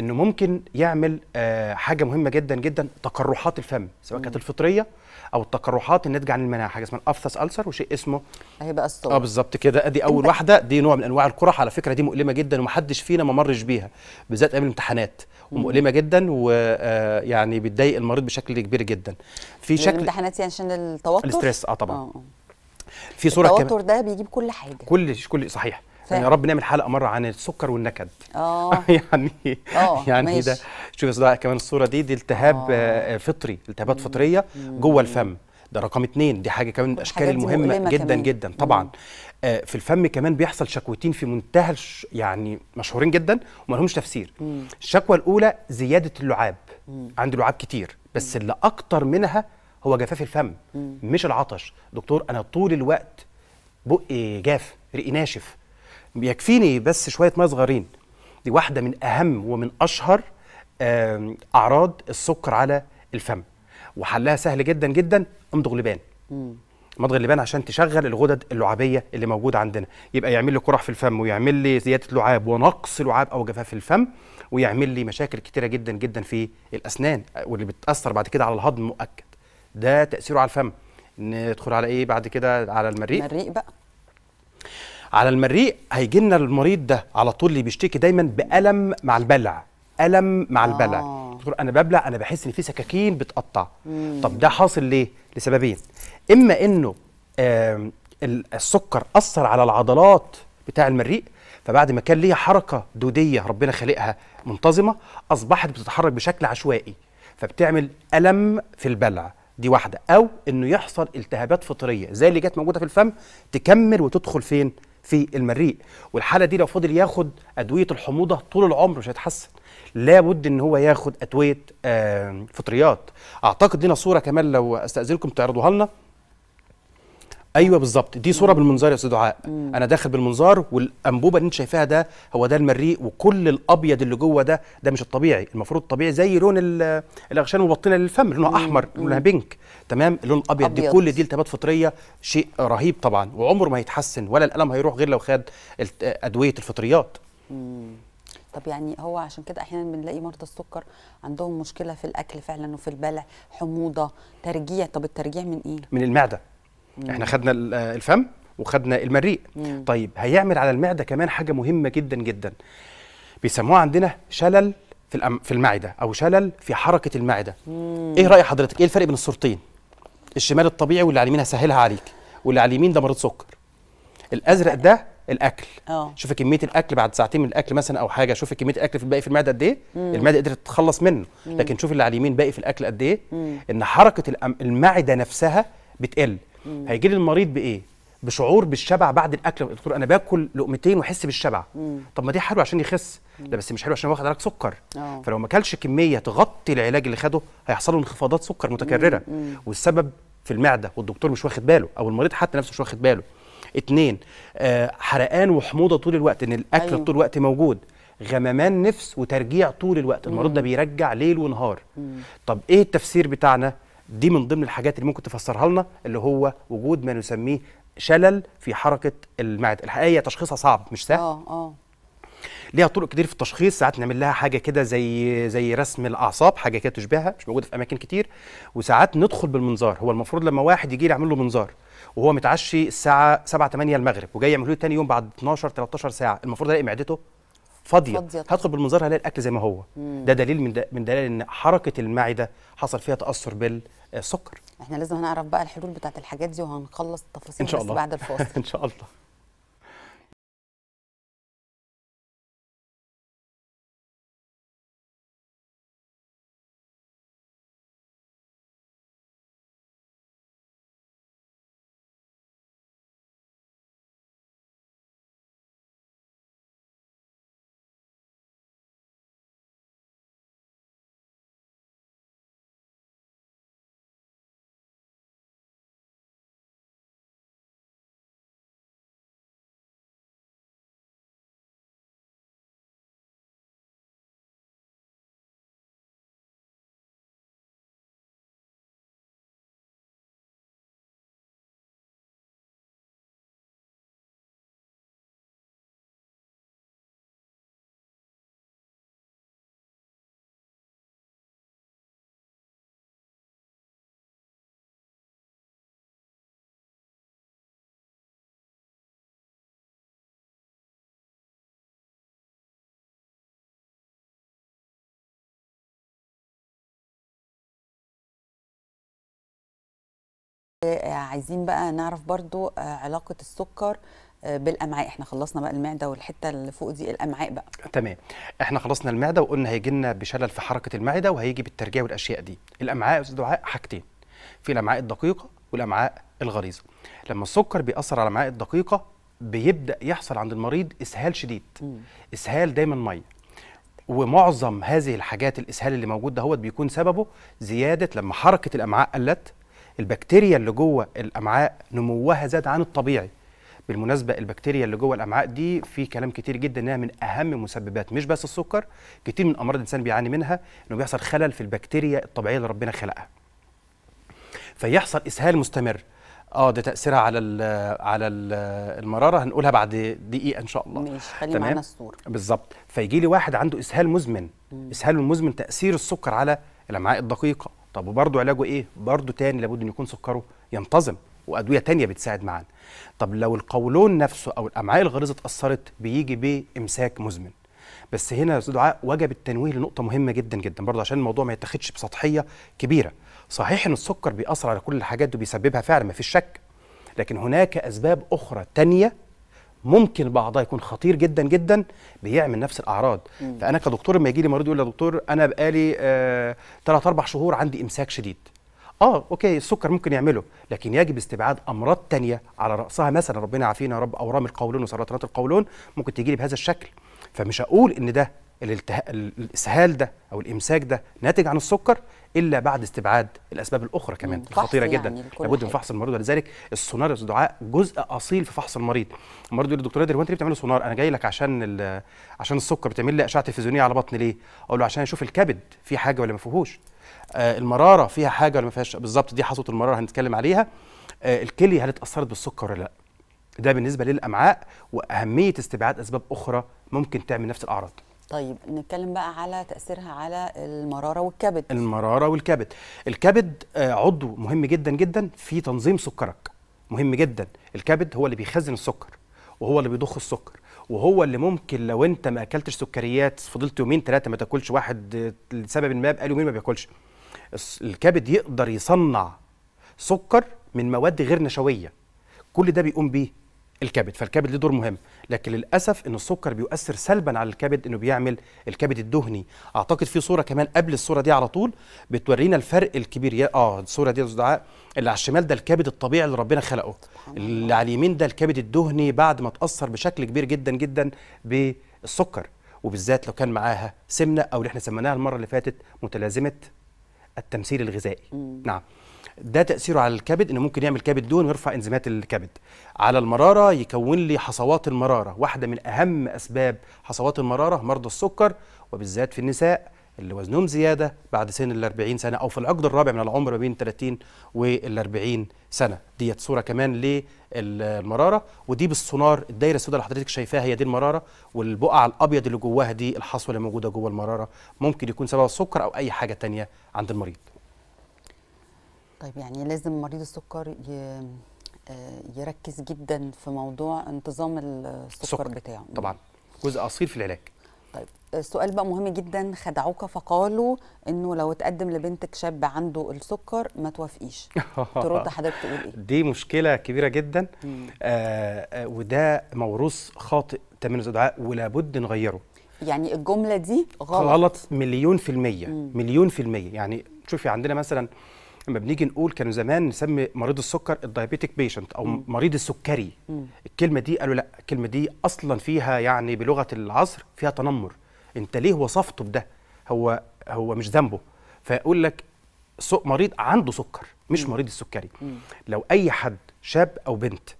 انه ممكن يعمل آه، حاجه مهمه جدا جدا تقرحات الفم سواء كانت الفطريه او التقرحات الناتجه عن المناعه حاجه اسمها افثس السر وشيء اسمه هيبقى الصوره اه بالظبط كده ادي اول واحده دي نوع من انواع القرح على فكره دي مؤلمه جدا ومحدش فينا ما مرش بيها بالذات قبل الامتحانات ومؤلمه جدا ويعني آه، بتضايق المريض بشكل كبير جدا في يعني شكل الامتحانات يعني عشان التوتر الاستريس اه طبعا أوه. آه. في صوره التوتر ده بيجيب كل حاجه كل كل صحيح يعني يا رب نعمل حلقه مره عن السكر والنكد اه يعني أوه. يعني ماشي. ده شوف يا كمان الصوره دي دي التهاب آه, آه، فطري التهابات مم. فطريه جوه الفم ده رقم اتنين دي حاجه كمان من الاشكال المهمه جدا كمان. جدا طبعا مم. آه في الفم كمان بيحصل شكوتين في منتهى الش... يعني مشهورين جدا وما لهمش تفسير مم. الشكوى الاولى زياده اللعاب مم. عند لعاب كتير بس مم. اللي اكتر منها هو جفاف الفم مم. مش العطش دكتور انا طول الوقت بقي جاف رقي ناشف بيكفيني بس شويه ميه صغيرين دي واحده من اهم ومن اشهر اعراض السكر على الفم وحلها سهل جدا جدا امضغ لبان مضغ اللبان عشان تشغل الغدد اللعابيه اللي موجوده عندنا يبقى يعمل لي قرح في الفم ويعمل لي زياده لعاب ونقص لعاب او جفاف في الفم ويعمل لي مشاكل كتيره جدا جدا في الاسنان واللي بتاثر بعد كده على الهضم مؤكد ده تاثيره على الفم ندخل على ايه بعد كده على المريء المريء بقى على المريء هيجي لنا المريض ده على طول اللي بيشتكي دايما بالم مع البلع الم مع البلع آه. دكتور انا ببلع انا بحس ان في سكاكين بتقطع مم. طب ده حاصل ليه لسببين اما انه السكر اثر على العضلات بتاع المريء فبعد ما كان ليها حركه دوديه ربنا خالقها منتظمه اصبحت بتتحرك بشكل عشوائي فبتعمل الم في البلع دي واحده او انه يحصل التهابات فطريه زي اللي جت موجوده في الفم تكمل وتدخل فين في المريء والحاله دي لو فضل ياخد ادويه الحموضه طول العمر مش هيتحسن لابد ان هو ياخد ادويه فطريات اعتقد دينا صوره كمان لو استاذنكم تعرضوها لنا ايوه بالظبط دي صوره بالمنظار يا استاذ دعاء انا داخل بالمنظار والانبوبه اللي انت شايفاها ده هو ده المريء وكل الابيض اللي جوه ده ده مش الطبيعي المفروض الطبيعي زي لون الاغشان المبطنه للفم لونها احمر لونها بينك تمام اللون الابيض دي كل دي التهابات فطريه شيء رهيب طبعا وعمره ما هيتحسن ولا الالم هيروح غير لو خد ادويه الفطريات مم. طب يعني هو عشان كده احيانا بنلاقي مرضى السكر عندهم مشكله في الاكل فعلا وفي البلع حموضه ترجيع طب الترجيع من ايه من المعده مم. احنا خدنا الفم وخدنا المريء مم. طيب هيعمل على المعده كمان حاجه مهمه جدا جدا بيسموها عندنا شلل في الأم... في المعده او شلل في حركه المعده مم. ايه راي حضرتك ايه الفرق بين الصورتين الشمال الطبيعي واللي على اليمين هسهلها عليك واللي على اليمين ده مريض سكر الازرق ده الاكل أوه. شوفي كميه الاكل بعد ساعتين من الاكل مثلا او حاجه شوفي كميه الاكل في الباقي في المعده قد ايه المعده قدرت تتخلص منه مم. لكن شوفي اللي على اليمين باقي في الاكل قد ايه ان حركه الأم... المعده نفسها بتقل هيجي لي المريض بايه بشعور بالشبع بعد الاكل دكتور انا باكل لقمتين واحس بالشبع مم. طب ما دي حلوه عشان يخس لا بس مش حلو عشان واخد علاج سكر أوه. فلو ما اكلش كميه تغطي العلاج اللي خده هيحصل له انخفاضات سكر متكرره مم. مم. والسبب في المعده والدكتور مش واخد باله او المريض حتى نفسه مش واخد باله اتنين آه حرقان وحموضه طول الوقت ان الاكل أيوه. طول الوقت موجود غمامان نفس وترجيع طول الوقت المريض ده بيرجع ليل ونهار مم. طب ايه التفسير بتاعنا دي من ضمن الحاجات اللي ممكن تفسرها لنا اللي هو وجود ما نسميه شلل في حركه المعده الحقيقه تشخيصها صعب مش سهل اه اه ليها طرق كتير في التشخيص ساعات نعمل لها حاجه كده زي زي رسم الاعصاب حاجه كده تشبهها مش موجوده في اماكن كتير وساعات ندخل بالمنظار هو المفروض لما واحد يجي لي له منظار وهو متعشي الساعه 7 8 المغرب وجاي يعمل له تاني يوم بعد 12 13 ساعه المفروض الاقي معدته فاضيه هدخل بالمنظار هلاقي الاكل زي ما هو مم. ده دليل من, من دلائل ان حركه المعده حصل فيها تاثر بال السكر آه، احنا لازم هنعرف بقى الحلول بتاعت الحاجات دي وهنخلص التفاصيل بس بعد الفاصل ان شاء الله عايزين بقى نعرف برضو آه، علاقة السكر آه، بالامعاء احنا خلصنا بقى المعده والحته اللي فوق دي الامعاء بقى تمام احنا خلصنا المعده وقلنا هيجي لنا بشلل في حركه المعده وهيجي بالترجيع والاشياء دي الامعاء يا استاذ دعاء حاجتين في الامعاء الدقيقه والامعاء الغليظه لما السكر بيأثر على الامعاء الدقيقه بيبدا يحصل عند المريض اسهال شديد م. اسهال دايما ميه ومعظم هذه الحاجات الاسهال اللي موجود ده هو بيكون سببه زياده لما حركه الامعاء قلت البكتيريا اللي جوه الامعاء نموها زاد عن الطبيعي بالمناسبه البكتيريا اللي جوه الامعاء دي في كلام كتير جدا انها من اهم مسببات مش بس السكر كتير من امراض الانسان بيعاني منها انه بيحصل خلل في البكتيريا الطبيعيه اللي ربنا خلقها فيحصل اسهال مستمر اه ده تاثيرها على الـ على الـ المراره هنقولها بعد دقيقه ان شاء الله ماشي خلي معانا الصوره بالظبط فيجي لي واحد عنده اسهال مزمن اسهاله المزمن تاثير السكر على الامعاء الدقيقه طب وبرضه علاجه ايه؟ برضه تاني لابد ان يكون سكره ينتظم وادويه تانية بتساعد معانا. طب لو القولون نفسه او الامعاء الغليظه اتاثرت بيجي بامساك مزمن. بس هنا يا استاذ دعاء وجب التنويه لنقطه مهمه جدا جدا برضه عشان الموضوع ما يتاخدش بسطحيه كبيره. صحيح ان السكر بيأثر على كل الحاجات دي وبيسببها فعلا ما فيش شك. لكن هناك اسباب اخرى تانية ممكن بعضها يكون خطير جدا جدا بيعمل نفس الاعراض مم. فانا كدكتور لما يجي لي مريض يقول لي يا دكتور انا بقالي ثلاث آه، اربع شهور عندي امساك شديد اه اوكي السكر ممكن يعمله لكن يجب استبعاد امراض تانية على راسها مثلا ربنا يعافينا يا رب اورام القولون وسرطانات القولون ممكن تجي لي بهذا الشكل فمش هقول ان ده الالتها... الاسهال ده او الامساك ده ناتج عن السكر الا بعد استبعاد الاسباب الاخرى كمان الخطيره يعني جدا لابد من فحص المريض ولذلك السونار الدعاء جزء اصيل في فحص المريض المريض يقول لي هو انت ليه بتعملوا سونار انا جاي لك عشان عشان السكر بتعمل لي اشعه تلفزيونيه على بطني ليه اقول له عشان اشوف الكبد في حاجه ولا ما فيهوش آه المراره فيها حاجه ولا ما فيهاش بالظبط دي حصوه المراره هنتكلم عليها آه الكليه هل اتاثرت بالسكر ولا لا ده بالنسبه للامعاء واهميه استبعاد اسباب اخرى ممكن تعمل نفس الاعراض طيب نتكلم بقى على تاثيرها على المراره والكبد المراره والكبد الكبد آه، عضو مهم جدا جدا في تنظيم سكرك مهم جدا الكبد هو اللي بيخزن السكر وهو اللي بيضخ السكر وهو اللي ممكن لو انت ما اكلتش سكريات فضلت يومين ثلاثه ما تاكلش واحد آه، لسبب ما بقاله يومين ما بياكلش الكبد يقدر يصنع سكر من مواد غير نشويه كل ده بيقوم بيه الكبد فالكبد ليه دور مهم لكن للاسف ان السكر بيؤثر سلبا على الكبد انه بيعمل الكبد الدهني اعتقد في صوره كمان قبل الصوره دي على طول بتورينا الفرق الكبير يا اه الصوره دي يا دعاء اللي على الشمال ده الكبد الطبيعي اللي ربنا خلقه اللي على اليمين ده الكبد الدهني بعد ما تاثر بشكل كبير جدا جدا بالسكر وبالذات لو كان معاها سمنه او اللي احنا سميناها المره اللي فاتت متلازمه التمثيل الغذائي نعم ده تاثيره على الكبد انه ممكن يعمل كبد دون ويرفع انزيمات الكبد على المراره يكون لي حصوات المراره واحده من اهم اسباب حصوات المراره مرضى السكر وبالذات في النساء اللي وزنهم زياده بعد سن ال 40 سنه او في العقد الرابع من العمر ما بين 30 وال 40 سنه ديت صوره كمان للمراره ودي بالسونار الدايره السوداء اللي حضرتك شايفاها هي دي المراره والبقع الابيض اللي جواها دي الحصوه اللي موجوده جوه المراره ممكن يكون سبب السكر او اي حاجه تانية عند المريض طيب يعني لازم مريض السكر ي... آه، يركز جدا في موضوع انتظام السكر سكر. بتاعه طبعا جزء اصيل في العلاج طيب السؤال بقى مهم جدا خدعوك فقالوا انه لو اتقدم لبنتك شاب عنده السكر ما توافقيش ترد حضرتك تقول ايه دي مشكله كبيره جدا آه،, آه, وده موروث خاطئ تمييز الدعاء ولابد نغيره يعني الجمله دي غلط غلط مليون في الميه مم. مليون في الميه يعني شوفي عندنا مثلا آه لما بنيجي نقول كانوا زمان نسمي مريض السكر الدايابيتيك بيشنت او مريض السكري الكلمه دي قالوا لا الكلمه دي اصلا فيها يعني بلغه العصر فيها تنمر انت ليه وصفته بده هو هو مش ذنبه فيقول لك مريض عنده سكر مش مريض السكري لو اي حد شاب او بنت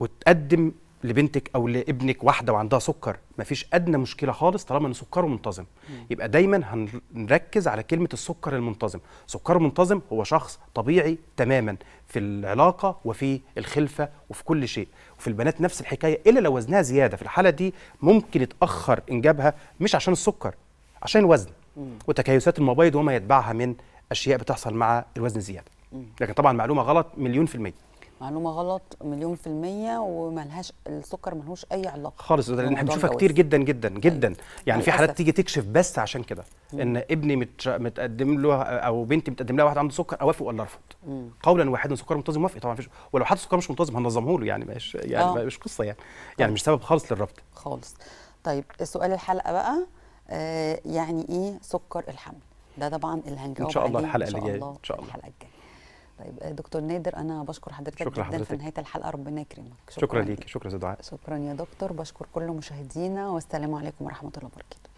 وتقدم لبنتك او لابنك واحده وعندها سكر مفيش ادنى مشكله خالص طالما ان سكره منتظم مم. يبقى دايما هنركز على كلمه السكر المنتظم سكر منتظم هو شخص طبيعي تماما في العلاقه وفي الخلفه وفي كل شيء وفي البنات نفس الحكايه الا لو وزنها زياده في الحاله دي ممكن يتاخر انجابها مش عشان السكر عشان الوزن وتكيسات المبايض وما يتبعها من اشياء بتحصل مع الوزن الزياده لكن طبعا معلومه غلط مليون في الميه معلومه غلط مليون في الميه وملهاش السكر ملهوش اي علاقه خالص ده احنا بنشوفها كتير جدا جدا جدا أيوة. يعني في حالات تيجي تكشف بس عشان كده ان ابني متقدم له او بنتي متقدم لها واحد عنده سكر اوافق ولا ارفض قولا واحدا سكر منتظم موافق طبعا مفيش ولو حد سكر مش منتظم هننظمه له يعني مش يعني آه. مش قصه يعني طيب. يعني مش سبب خالص للرفض خالص طيب سؤال الحلقه بقى آه يعني ايه سكر الحمل ده طبعا اللي هنجاوب عليه ان شاء الله الحلقه اللي جايه ان شاء الله الحلقه الجايه طيب آه، دكتور نادر انا بشكر حضرتك شكرا جدا حضرتك. في نهايه الحلقه ربنا يكرمك شكرا, شكرا ليك شكرا يا دعاء شكرا يا دكتور بشكر كل مشاهدينا والسلام عليكم ورحمه الله وبركاته